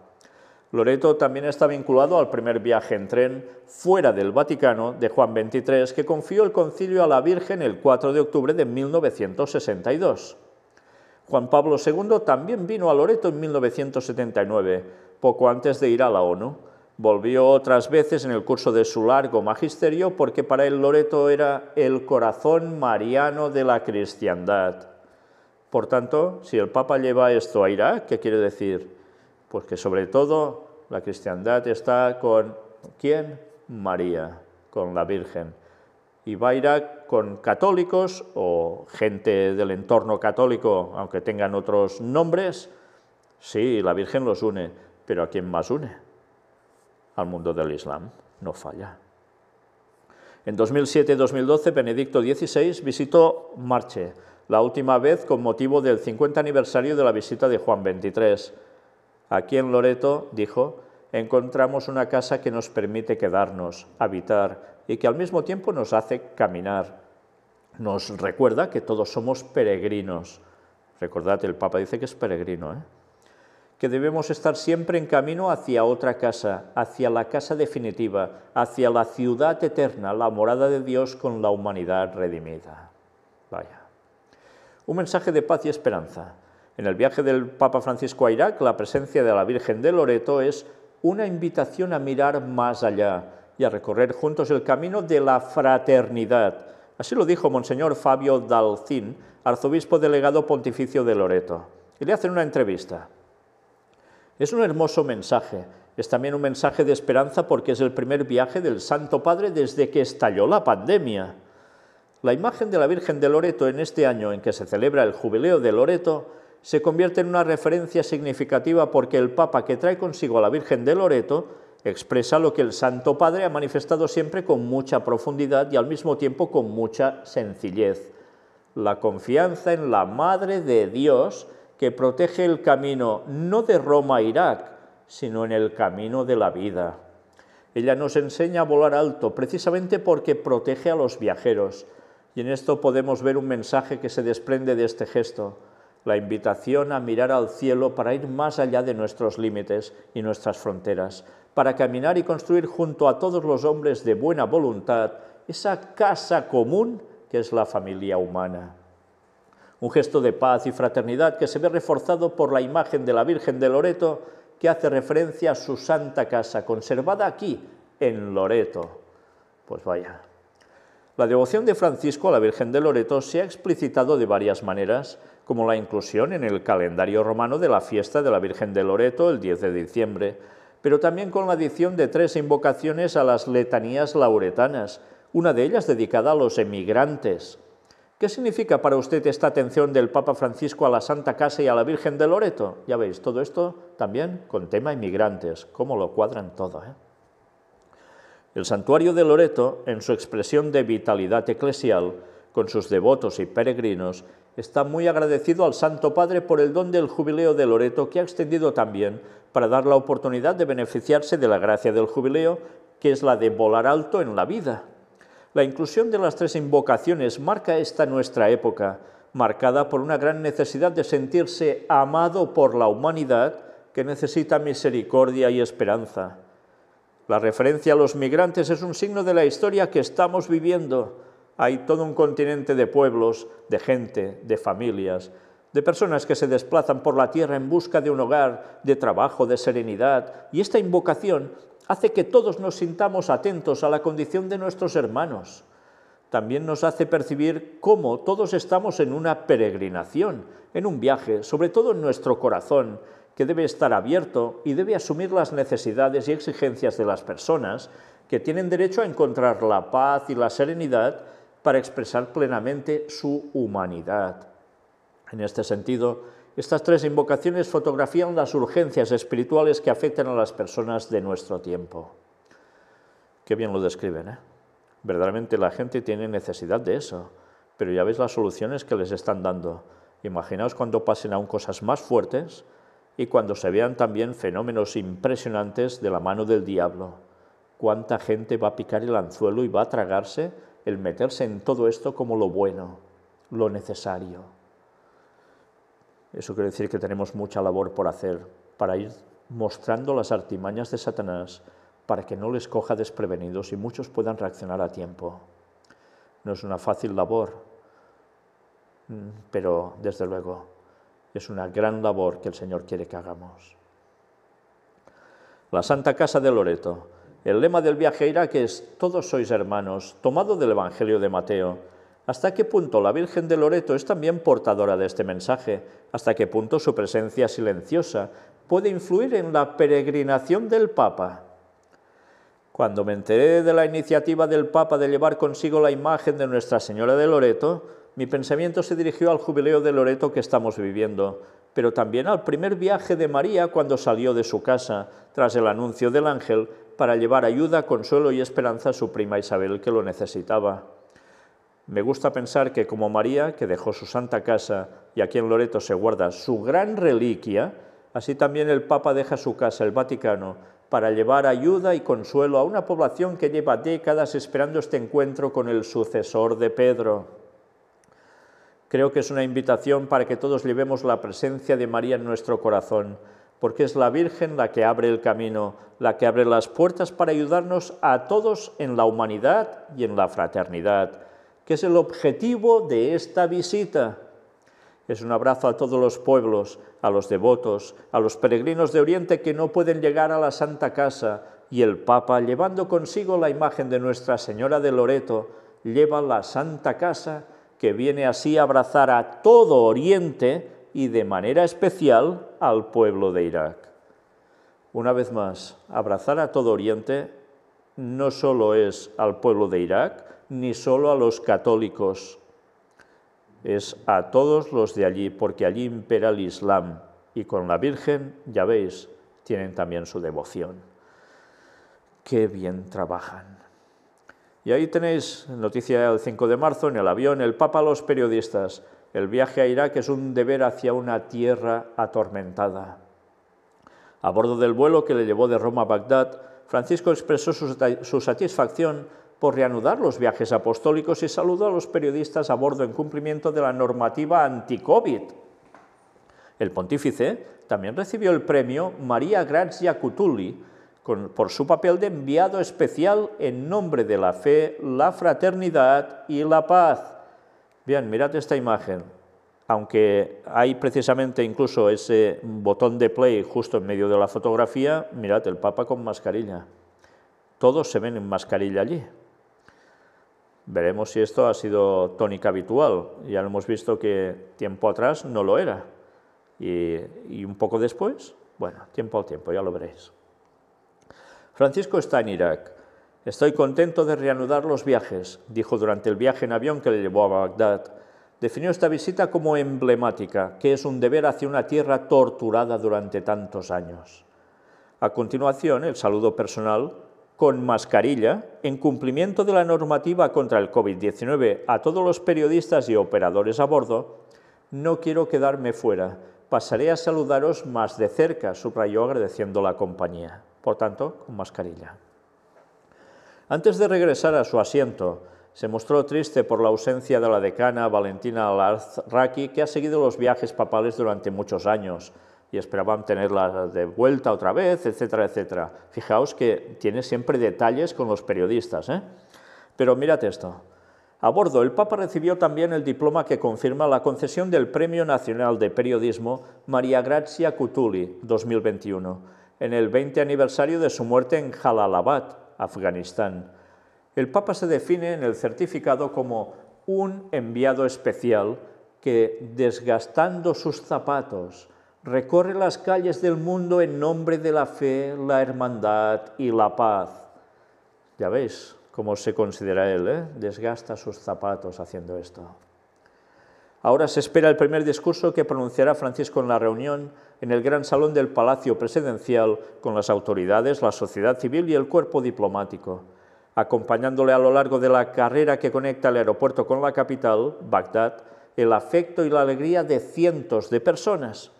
Loreto también está vinculado al primer viaje en tren fuera del Vaticano de Juan XXIII, que confió el concilio a la Virgen el 4 de octubre de 1962. Juan Pablo II también vino a Loreto en 1979, poco antes de ir a la ONU Volvió otras veces en el curso de su largo magisterio porque para él Loreto era el corazón mariano de la cristiandad. Por tanto, si el Papa lleva esto a Irak, ¿qué quiere decir? Pues que sobre todo la cristiandad está con ¿quién? María, con la Virgen. Y va a Irak con católicos o gente del entorno católico, aunque tengan otros nombres. Sí, la Virgen los une, pero ¿a quién más une? al mundo del Islam. No falla. En 2007-2012, Benedicto XVI visitó Marche, la última vez con motivo del 50 aniversario de la visita de Juan XXIII. Aquí en Loreto, dijo, encontramos una casa que nos permite quedarnos, habitar y que al mismo tiempo nos hace caminar. Nos recuerda que todos somos peregrinos. Recordad, el Papa dice que es peregrino, ¿eh? que debemos estar siempre en camino hacia otra casa, hacia la casa definitiva, hacia la ciudad eterna, la morada de Dios con la humanidad redimida. Vaya. Un mensaje de paz y esperanza. En el viaje del Papa Francisco a Irak, la presencia de la Virgen de Loreto es una invitación a mirar más allá y a recorrer juntos el camino de la fraternidad. Así lo dijo Monseñor Fabio Dalcin, arzobispo delegado pontificio de Loreto. Y le hacen una entrevista. Es un hermoso mensaje, es también un mensaje de esperanza porque es el primer viaje del Santo Padre desde que estalló la pandemia. La imagen de la Virgen de Loreto en este año en que se celebra el jubileo de Loreto se convierte en una referencia significativa porque el Papa que trae consigo a la Virgen de Loreto expresa lo que el Santo Padre ha manifestado siempre con mucha profundidad y al mismo tiempo con mucha sencillez. La confianza en la Madre de Dios que protege el camino no de Roma a Irak, sino en el camino de la vida. Ella nos enseña a volar alto, precisamente porque protege a los viajeros. Y en esto podemos ver un mensaje que se desprende de este gesto, la invitación a mirar al cielo para ir más allá de nuestros límites y nuestras fronteras, para caminar y construir junto a todos los hombres de buena voluntad esa casa común que es la familia humana. Un gesto de paz y fraternidad que se ve reforzado por la imagen de la Virgen de Loreto que hace referencia a su santa casa, conservada aquí, en Loreto. Pues vaya. La devoción de Francisco a la Virgen de Loreto se ha explicitado de varias maneras, como la inclusión en el calendario romano de la fiesta de la Virgen de Loreto el 10 de diciembre, pero también con la adición de tres invocaciones a las letanías lauretanas, una de ellas dedicada a los emigrantes, ¿Qué significa para usted esta atención del Papa Francisco a la Santa Casa y a la Virgen de Loreto? Ya veis, todo esto también con tema inmigrantes, cómo lo cuadran todo. ¿eh? El santuario de Loreto, en su expresión de vitalidad eclesial, con sus devotos y peregrinos, está muy agradecido al Santo Padre por el don del jubileo de Loreto que ha extendido también para dar la oportunidad de beneficiarse de la gracia del jubileo, que es la de volar alto en la vida, la inclusión de las tres invocaciones marca esta nuestra época, marcada por una gran necesidad de sentirse amado por la humanidad que necesita misericordia y esperanza. La referencia a los migrantes es un signo de la historia que estamos viviendo. Hay todo un continente de pueblos, de gente, de familias, de personas que se desplazan por la tierra en busca de un hogar, de trabajo, de serenidad, y esta invocación hace que todos nos sintamos atentos a la condición de nuestros hermanos. También nos hace percibir cómo todos estamos en una peregrinación, en un viaje, sobre todo en nuestro corazón, que debe estar abierto y debe asumir las necesidades y exigencias de las personas que tienen derecho a encontrar la paz y la serenidad para expresar plenamente su humanidad. En este sentido, estas tres invocaciones fotografían las urgencias espirituales que afectan a las personas de nuestro tiempo. Qué bien lo describen, ¿eh? Verdaderamente la gente tiene necesidad de eso, pero ya veis las soluciones que les están dando. Imaginaos cuando pasen aún cosas más fuertes y cuando se vean también fenómenos impresionantes de la mano del diablo. ¿Cuánta gente va a picar el anzuelo y va a tragarse el meterse en todo esto como lo bueno, lo necesario? Eso quiere decir que tenemos mucha labor por hacer para ir mostrando las artimañas de Satanás para que no les coja desprevenidos y muchos puedan reaccionar a tiempo. No es una fácil labor, pero desde luego es una gran labor que el Señor quiere que hagamos. La Santa Casa de Loreto. El lema del viaje que Irak es Todos sois hermanos, tomado del Evangelio de Mateo ¿Hasta qué punto la Virgen de Loreto es también portadora de este mensaje? ¿Hasta qué punto su presencia silenciosa puede influir en la peregrinación del Papa? Cuando me enteré de la iniciativa del Papa de llevar consigo la imagen de Nuestra Señora de Loreto, mi pensamiento se dirigió al jubileo de Loreto que estamos viviendo, pero también al primer viaje de María cuando salió de su casa, tras el anuncio del ángel, para llevar ayuda, consuelo y esperanza a su prima Isabel que lo necesitaba. Me gusta pensar que como María, que dejó su santa casa y aquí en Loreto se guarda su gran reliquia, así también el Papa deja su casa, el Vaticano, para llevar ayuda y consuelo a una población que lleva décadas esperando este encuentro con el sucesor de Pedro. Creo que es una invitación para que todos llevemos la presencia de María en nuestro corazón, porque es la Virgen la que abre el camino, la que abre las puertas para ayudarnos a todos en la humanidad y en la fraternidad que es el objetivo de esta visita. Es un abrazo a todos los pueblos, a los devotos, a los peregrinos de Oriente que no pueden llegar a la Santa Casa y el Papa, llevando consigo la imagen de Nuestra Señora de Loreto, lleva la Santa Casa que viene así a abrazar a todo Oriente y de manera especial al pueblo de Irak. Una vez más, abrazar a todo Oriente no solo es al pueblo de Irak, ni solo a los católicos, es a todos los de allí, porque allí impera el Islam y con la Virgen, ya veis, tienen también su devoción. Qué bien trabajan. Y ahí tenéis noticia del 5 de marzo, en el avión, el Papa a los periodistas. El viaje a Irak es un deber hacia una tierra atormentada. A bordo del vuelo que le llevó de Roma a Bagdad, Francisco expresó su, su satisfacción por reanudar los viajes apostólicos y saludo a los periodistas a bordo en cumplimiento de la normativa anti-COVID. El pontífice también recibió el premio María Grazia Cutulli por su papel de enviado especial en nombre de la fe, la fraternidad y la paz. Bien, mirad esta imagen. Aunque hay precisamente incluso ese botón de play justo en medio de la fotografía, mirad el Papa con mascarilla. Todos se ven en mascarilla allí, Veremos si esto ha sido tónica habitual. Ya lo hemos visto que tiempo atrás no lo era. Y, un poco después, bueno, tiempo al tiempo, ya lo veréis. Francisco está en Irak. Estoy contento de reanudar los viajes, dijo durante el viaje en avión que le llevó a Bagdad. Definió esta visita como emblemática, que es un deber hacia una tierra torturada durante tantos años. A continuación, el saludo personal con mascarilla, en cumplimiento de la normativa contra el COVID-19 a todos los periodistas y operadores a bordo, no quiero quedarme fuera, pasaré a saludaros más de cerca, subrayó agradeciendo la compañía. Por tanto, con mascarilla. Antes de regresar a su asiento, se mostró triste por la ausencia de la decana Valentina Alarzraki que ha seguido los viajes papales durante muchos años, y esperaban tenerla de vuelta otra vez, etcétera, etcétera. Fijaos que tiene siempre detalles con los periodistas. ¿eh? Pero mirad esto. A bordo, el Papa recibió también el diploma que confirma la concesión del Premio Nacional de Periodismo María Grazia Cutuli 2021, en el 20 aniversario de su muerte en Jalalabad, Afganistán. El Papa se define en el certificado como un enviado especial que, desgastando sus zapatos, recorre las calles del mundo en nombre de la fe, la hermandad y la paz. Ya veis cómo se considera él, ¿eh? desgasta sus zapatos haciendo esto. Ahora se espera el primer discurso que pronunciará Francisco en la reunión en el gran salón del Palacio Presidencial con las autoridades, la sociedad civil y el cuerpo diplomático. Acompañándole a lo largo de la carrera que conecta el aeropuerto con la capital, Bagdad, el afecto y la alegría de cientos de personas.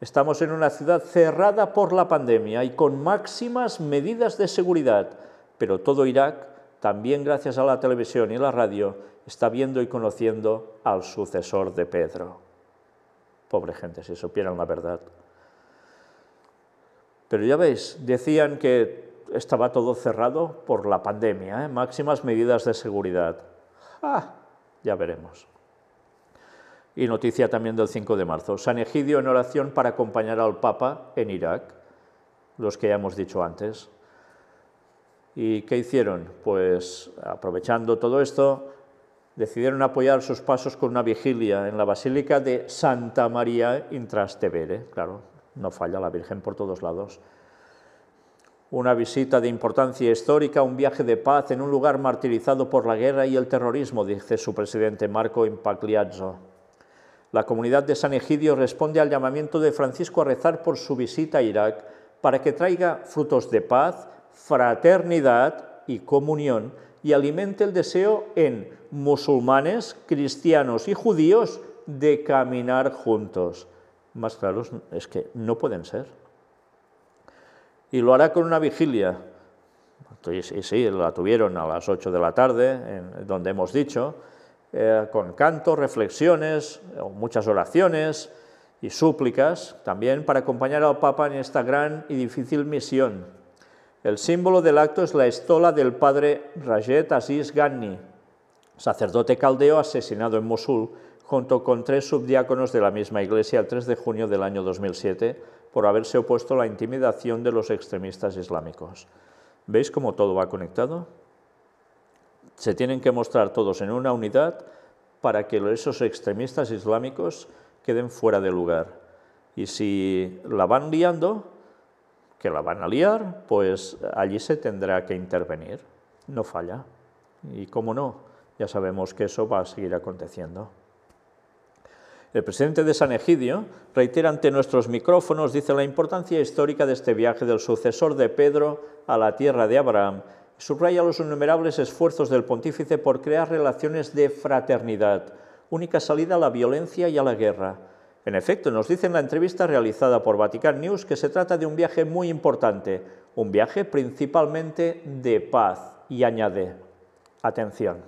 Estamos en una ciudad cerrada por la pandemia y con máximas medidas de seguridad, pero todo Irak, también gracias a la televisión y la radio, está viendo y conociendo al sucesor de Pedro. Pobre gente, si supieran la verdad. Pero ya veis, decían que estaba todo cerrado por la pandemia, ¿eh? máximas medidas de seguridad. Ah, ya veremos. Y noticia también del 5 de marzo. San Egidio en oración para acompañar al Papa en Irak, los que ya hemos dicho antes. ¿Y qué hicieron? Pues aprovechando todo esto, decidieron apoyar sus pasos con una vigilia en la Basílica de Santa María Intrastevere. Claro, no falla la Virgen por todos lados. Una visita de importancia histórica, un viaje de paz en un lugar martirizado por la guerra y el terrorismo, dice su presidente Marco Impagliazzo. La comunidad de San Egidio responde al llamamiento de Francisco a rezar por su visita a Irak para que traiga frutos de paz, fraternidad y comunión y alimente el deseo en musulmanes, cristianos y judíos de caminar juntos. Más claro es que no pueden ser. Y lo hará con una vigilia. Y sí, la tuvieron a las 8 de la tarde, donde hemos dicho, eh, con cantos, reflexiones, muchas oraciones y súplicas, también para acompañar al Papa en esta gran y difícil misión. El símbolo del acto es la estola del padre Rajet Aziz Ghani, sacerdote caldeo asesinado en Mosul, junto con tres subdiáconos de la misma iglesia el 3 de junio del año 2007 por haberse opuesto a la intimidación de los extremistas islámicos. ¿Veis cómo todo va conectado? Se tienen que mostrar todos en una unidad para que esos extremistas islámicos queden fuera de lugar. Y si la van liando, que la van a liar, pues allí se tendrá que intervenir. No falla. Y cómo no, ya sabemos que eso va a seguir aconteciendo. El presidente de San Egidio reitera ante nuestros micrófonos, dice, la importancia histórica de este viaje del sucesor de Pedro a la tierra de Abraham subraya los innumerables esfuerzos del pontífice por crear relaciones de fraternidad, única salida a la violencia y a la guerra. En efecto, nos dice en la entrevista realizada por Vatican News que se trata de un viaje muy importante, un viaje principalmente de paz, y añade, atención,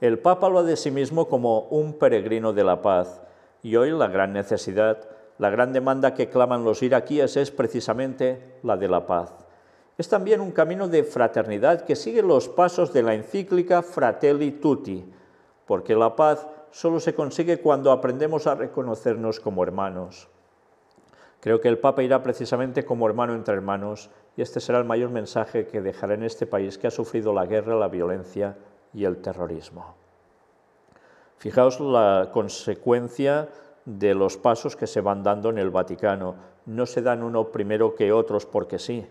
el Papa lo ha de sí mismo como un peregrino de la paz, y hoy la gran necesidad, la gran demanda que claman los iraquíes es precisamente la de la paz. Es también un camino de fraternidad que sigue los pasos de la encíclica Fratelli Tutti, porque la paz solo se consigue cuando aprendemos a reconocernos como hermanos. Creo que el Papa irá precisamente como hermano entre hermanos y este será el mayor mensaje que dejará en este país que ha sufrido la guerra, la violencia y el terrorismo. Fijaos la consecuencia de los pasos que se van dando en el Vaticano. No se dan uno primero que otros porque sí,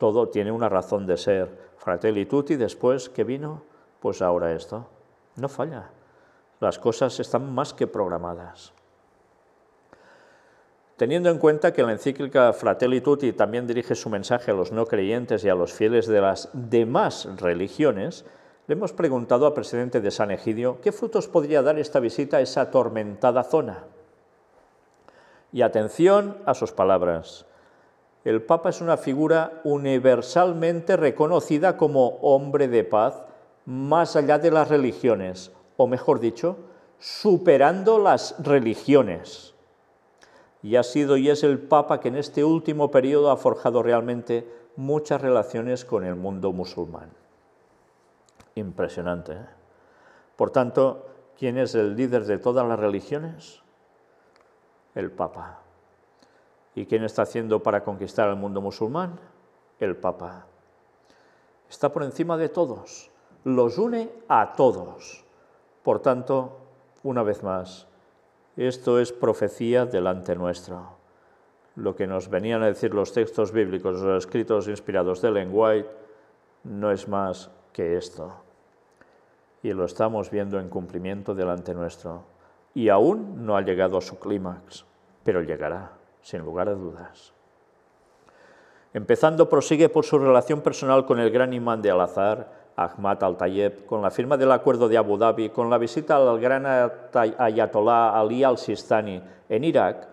todo tiene una razón de ser. Fratelli Tutti, después que vino, pues ahora esto. No falla. Las cosas están más que programadas. Teniendo en cuenta que la encíclica Fratelli Tutti también dirige su mensaje a los no creyentes y a los fieles de las demás religiones, le hemos preguntado al presidente de San Egidio qué frutos podría dar esta visita a esa atormentada zona. Y atención a sus palabras. El Papa es una figura universalmente reconocida como hombre de paz, más allá de las religiones, o mejor dicho, superando las religiones. Y ha sido y es el Papa que en este último periodo ha forjado realmente muchas relaciones con el mundo musulmán. Impresionante. ¿eh? Por tanto, ¿quién es el líder de todas las religiones? El Papa. ¿Y quién está haciendo para conquistar al mundo musulmán? El Papa. Está por encima de todos, los une a todos. Por tanto, una vez más, esto es profecía delante nuestro. Lo que nos venían a decir los textos bíblicos, los escritos inspirados de Len White, no es más que esto. Y lo estamos viendo en cumplimiento delante nuestro. Y aún no ha llegado a su clímax, pero llegará sin lugar a dudas. Empezando, prosigue por su relación personal con el gran imán de Al-Azhar, Ahmad Al-Tayeb, con la firma del acuerdo de Abu Dhabi, con la visita al gran ayatolá Ali al-Sistani en Irak,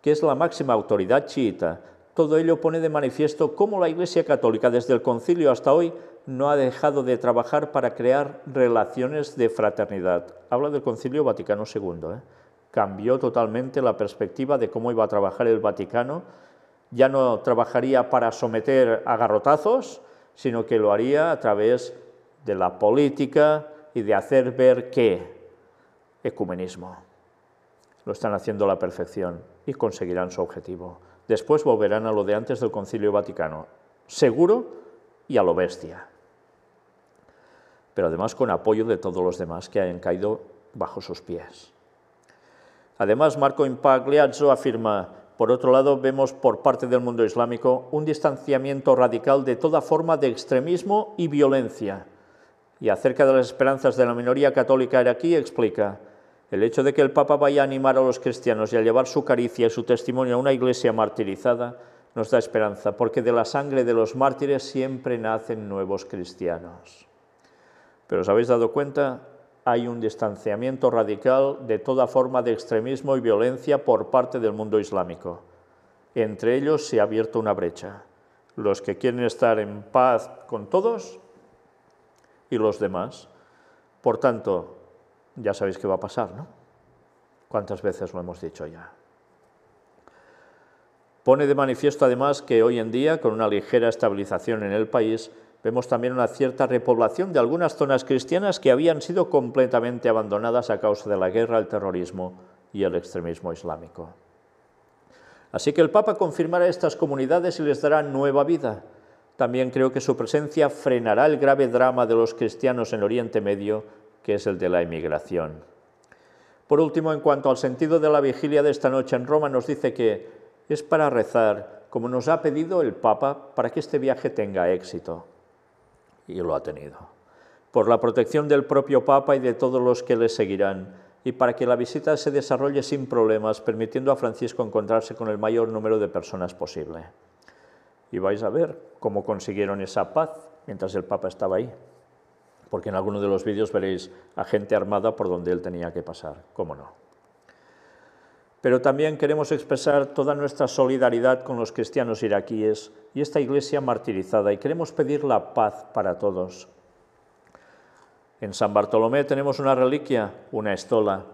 que es la máxima autoridad chiita, todo ello pone de manifiesto cómo la Iglesia Católica desde el concilio hasta hoy no ha dejado de trabajar para crear relaciones de fraternidad. Habla del concilio Vaticano II cambió totalmente la perspectiva de cómo iba a trabajar el Vaticano. Ya no trabajaría para someter a garrotazos, sino que lo haría a través de la política y de hacer ver que ecumenismo. Lo están haciendo a la perfección y conseguirán su objetivo. Después volverán a lo de antes del Concilio Vaticano, seguro y a lo bestia. Pero además con apoyo de todos los demás que hayan caído bajo sus pies. Además, Marco Impagliazzo afirma, por otro lado, vemos por parte del mundo islámico un distanciamiento radical de toda forma de extremismo y violencia. Y acerca de las esperanzas de la minoría católica iraquí, explica, el hecho de que el Papa vaya a animar a los cristianos y a llevar su caricia y su testimonio a una iglesia martirizada nos da esperanza, porque de la sangre de los mártires siempre nacen nuevos cristianos. Pero os habéis dado cuenta hay un distanciamiento radical de toda forma de extremismo y violencia por parte del mundo islámico. Entre ellos se ha abierto una brecha. Los que quieren estar en paz con todos y los demás. Por tanto, ya sabéis qué va a pasar, ¿no? ¿Cuántas veces lo hemos dicho ya? Pone de manifiesto además que hoy en día, con una ligera estabilización en el país, Vemos también una cierta repoblación de algunas zonas cristianas que habían sido completamente abandonadas a causa de la guerra, el terrorismo y el extremismo islámico. Así que el Papa confirmará estas comunidades y les dará nueva vida. También creo que su presencia frenará el grave drama de los cristianos en Oriente Medio, que es el de la emigración. Por último, en cuanto al sentido de la vigilia de esta noche en Roma, nos dice que es para rezar, como nos ha pedido el Papa, para que este viaje tenga éxito y lo ha tenido, por la protección del propio Papa y de todos los que le seguirán, y para que la visita se desarrolle sin problemas, permitiendo a Francisco encontrarse con el mayor número de personas posible. Y vais a ver cómo consiguieron esa paz mientras el Papa estaba ahí, porque en alguno de los vídeos veréis a gente armada por donde él tenía que pasar, cómo no pero también queremos expresar toda nuestra solidaridad con los cristianos iraquíes y esta iglesia martirizada y queremos pedir la paz para todos. En San Bartolomé tenemos una reliquia, una estola,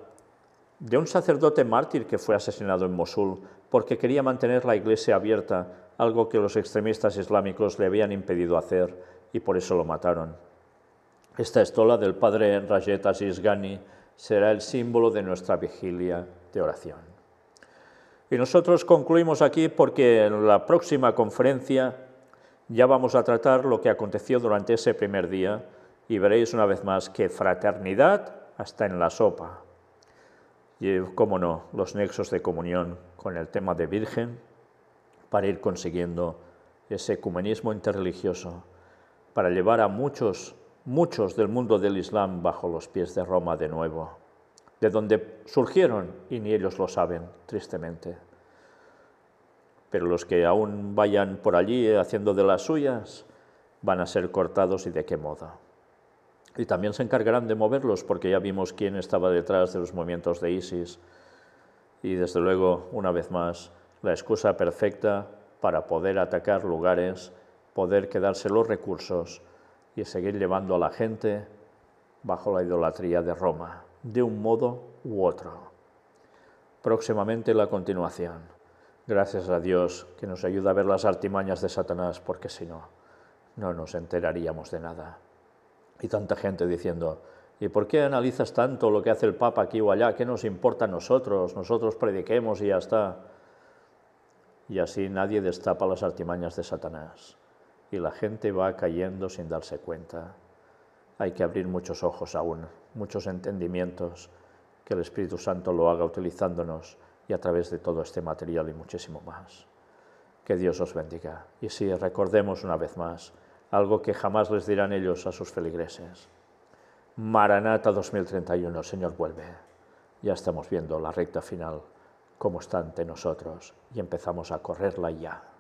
de un sacerdote mártir que fue asesinado en Mosul porque quería mantener la iglesia abierta, algo que los extremistas islámicos le habían impedido hacer y por eso lo mataron. Esta estola del padre Rajet Aziz Ghani será el símbolo de nuestra vigilia de oración. Y nosotros concluimos aquí porque en la próxima conferencia ya vamos a tratar lo que aconteció durante ese primer día y veréis una vez más que fraternidad hasta en la sopa. Y, cómo no, los nexos de comunión con el tema de Virgen para ir consiguiendo ese ecumenismo interreligioso, para llevar a muchos, muchos del mundo del Islam bajo los pies de Roma de nuevo de donde surgieron y ni ellos lo saben, tristemente. Pero los que aún vayan por allí haciendo de las suyas van a ser cortados y de qué modo. Y también se encargarán de moverlos porque ya vimos quién estaba detrás de los movimientos de ISIS. Y desde luego, una vez más, la excusa perfecta para poder atacar lugares, poder quedarse los recursos y seguir llevando a la gente bajo la idolatría de Roma de un modo u otro. Próximamente la continuación. Gracias a Dios que nos ayuda a ver las artimañas de Satanás, porque si no, no nos enteraríamos de nada. Y tanta gente diciendo, ¿y por qué analizas tanto lo que hace el Papa aquí o allá? ¿Qué nos importa a nosotros? Nosotros prediquemos y ya está. Y así nadie destapa las artimañas de Satanás. Y la gente va cayendo sin darse cuenta. Hay que abrir muchos ojos aún muchos entendimientos, que el Espíritu Santo lo haga utilizándonos y a través de todo este material y muchísimo más. Que Dios os bendiga. Y si recordemos una vez más algo que jamás les dirán ellos a sus feligreses. Maranata 2031, Señor, vuelve. Ya estamos viendo la recta final, como está ante nosotros, y empezamos a correrla ya.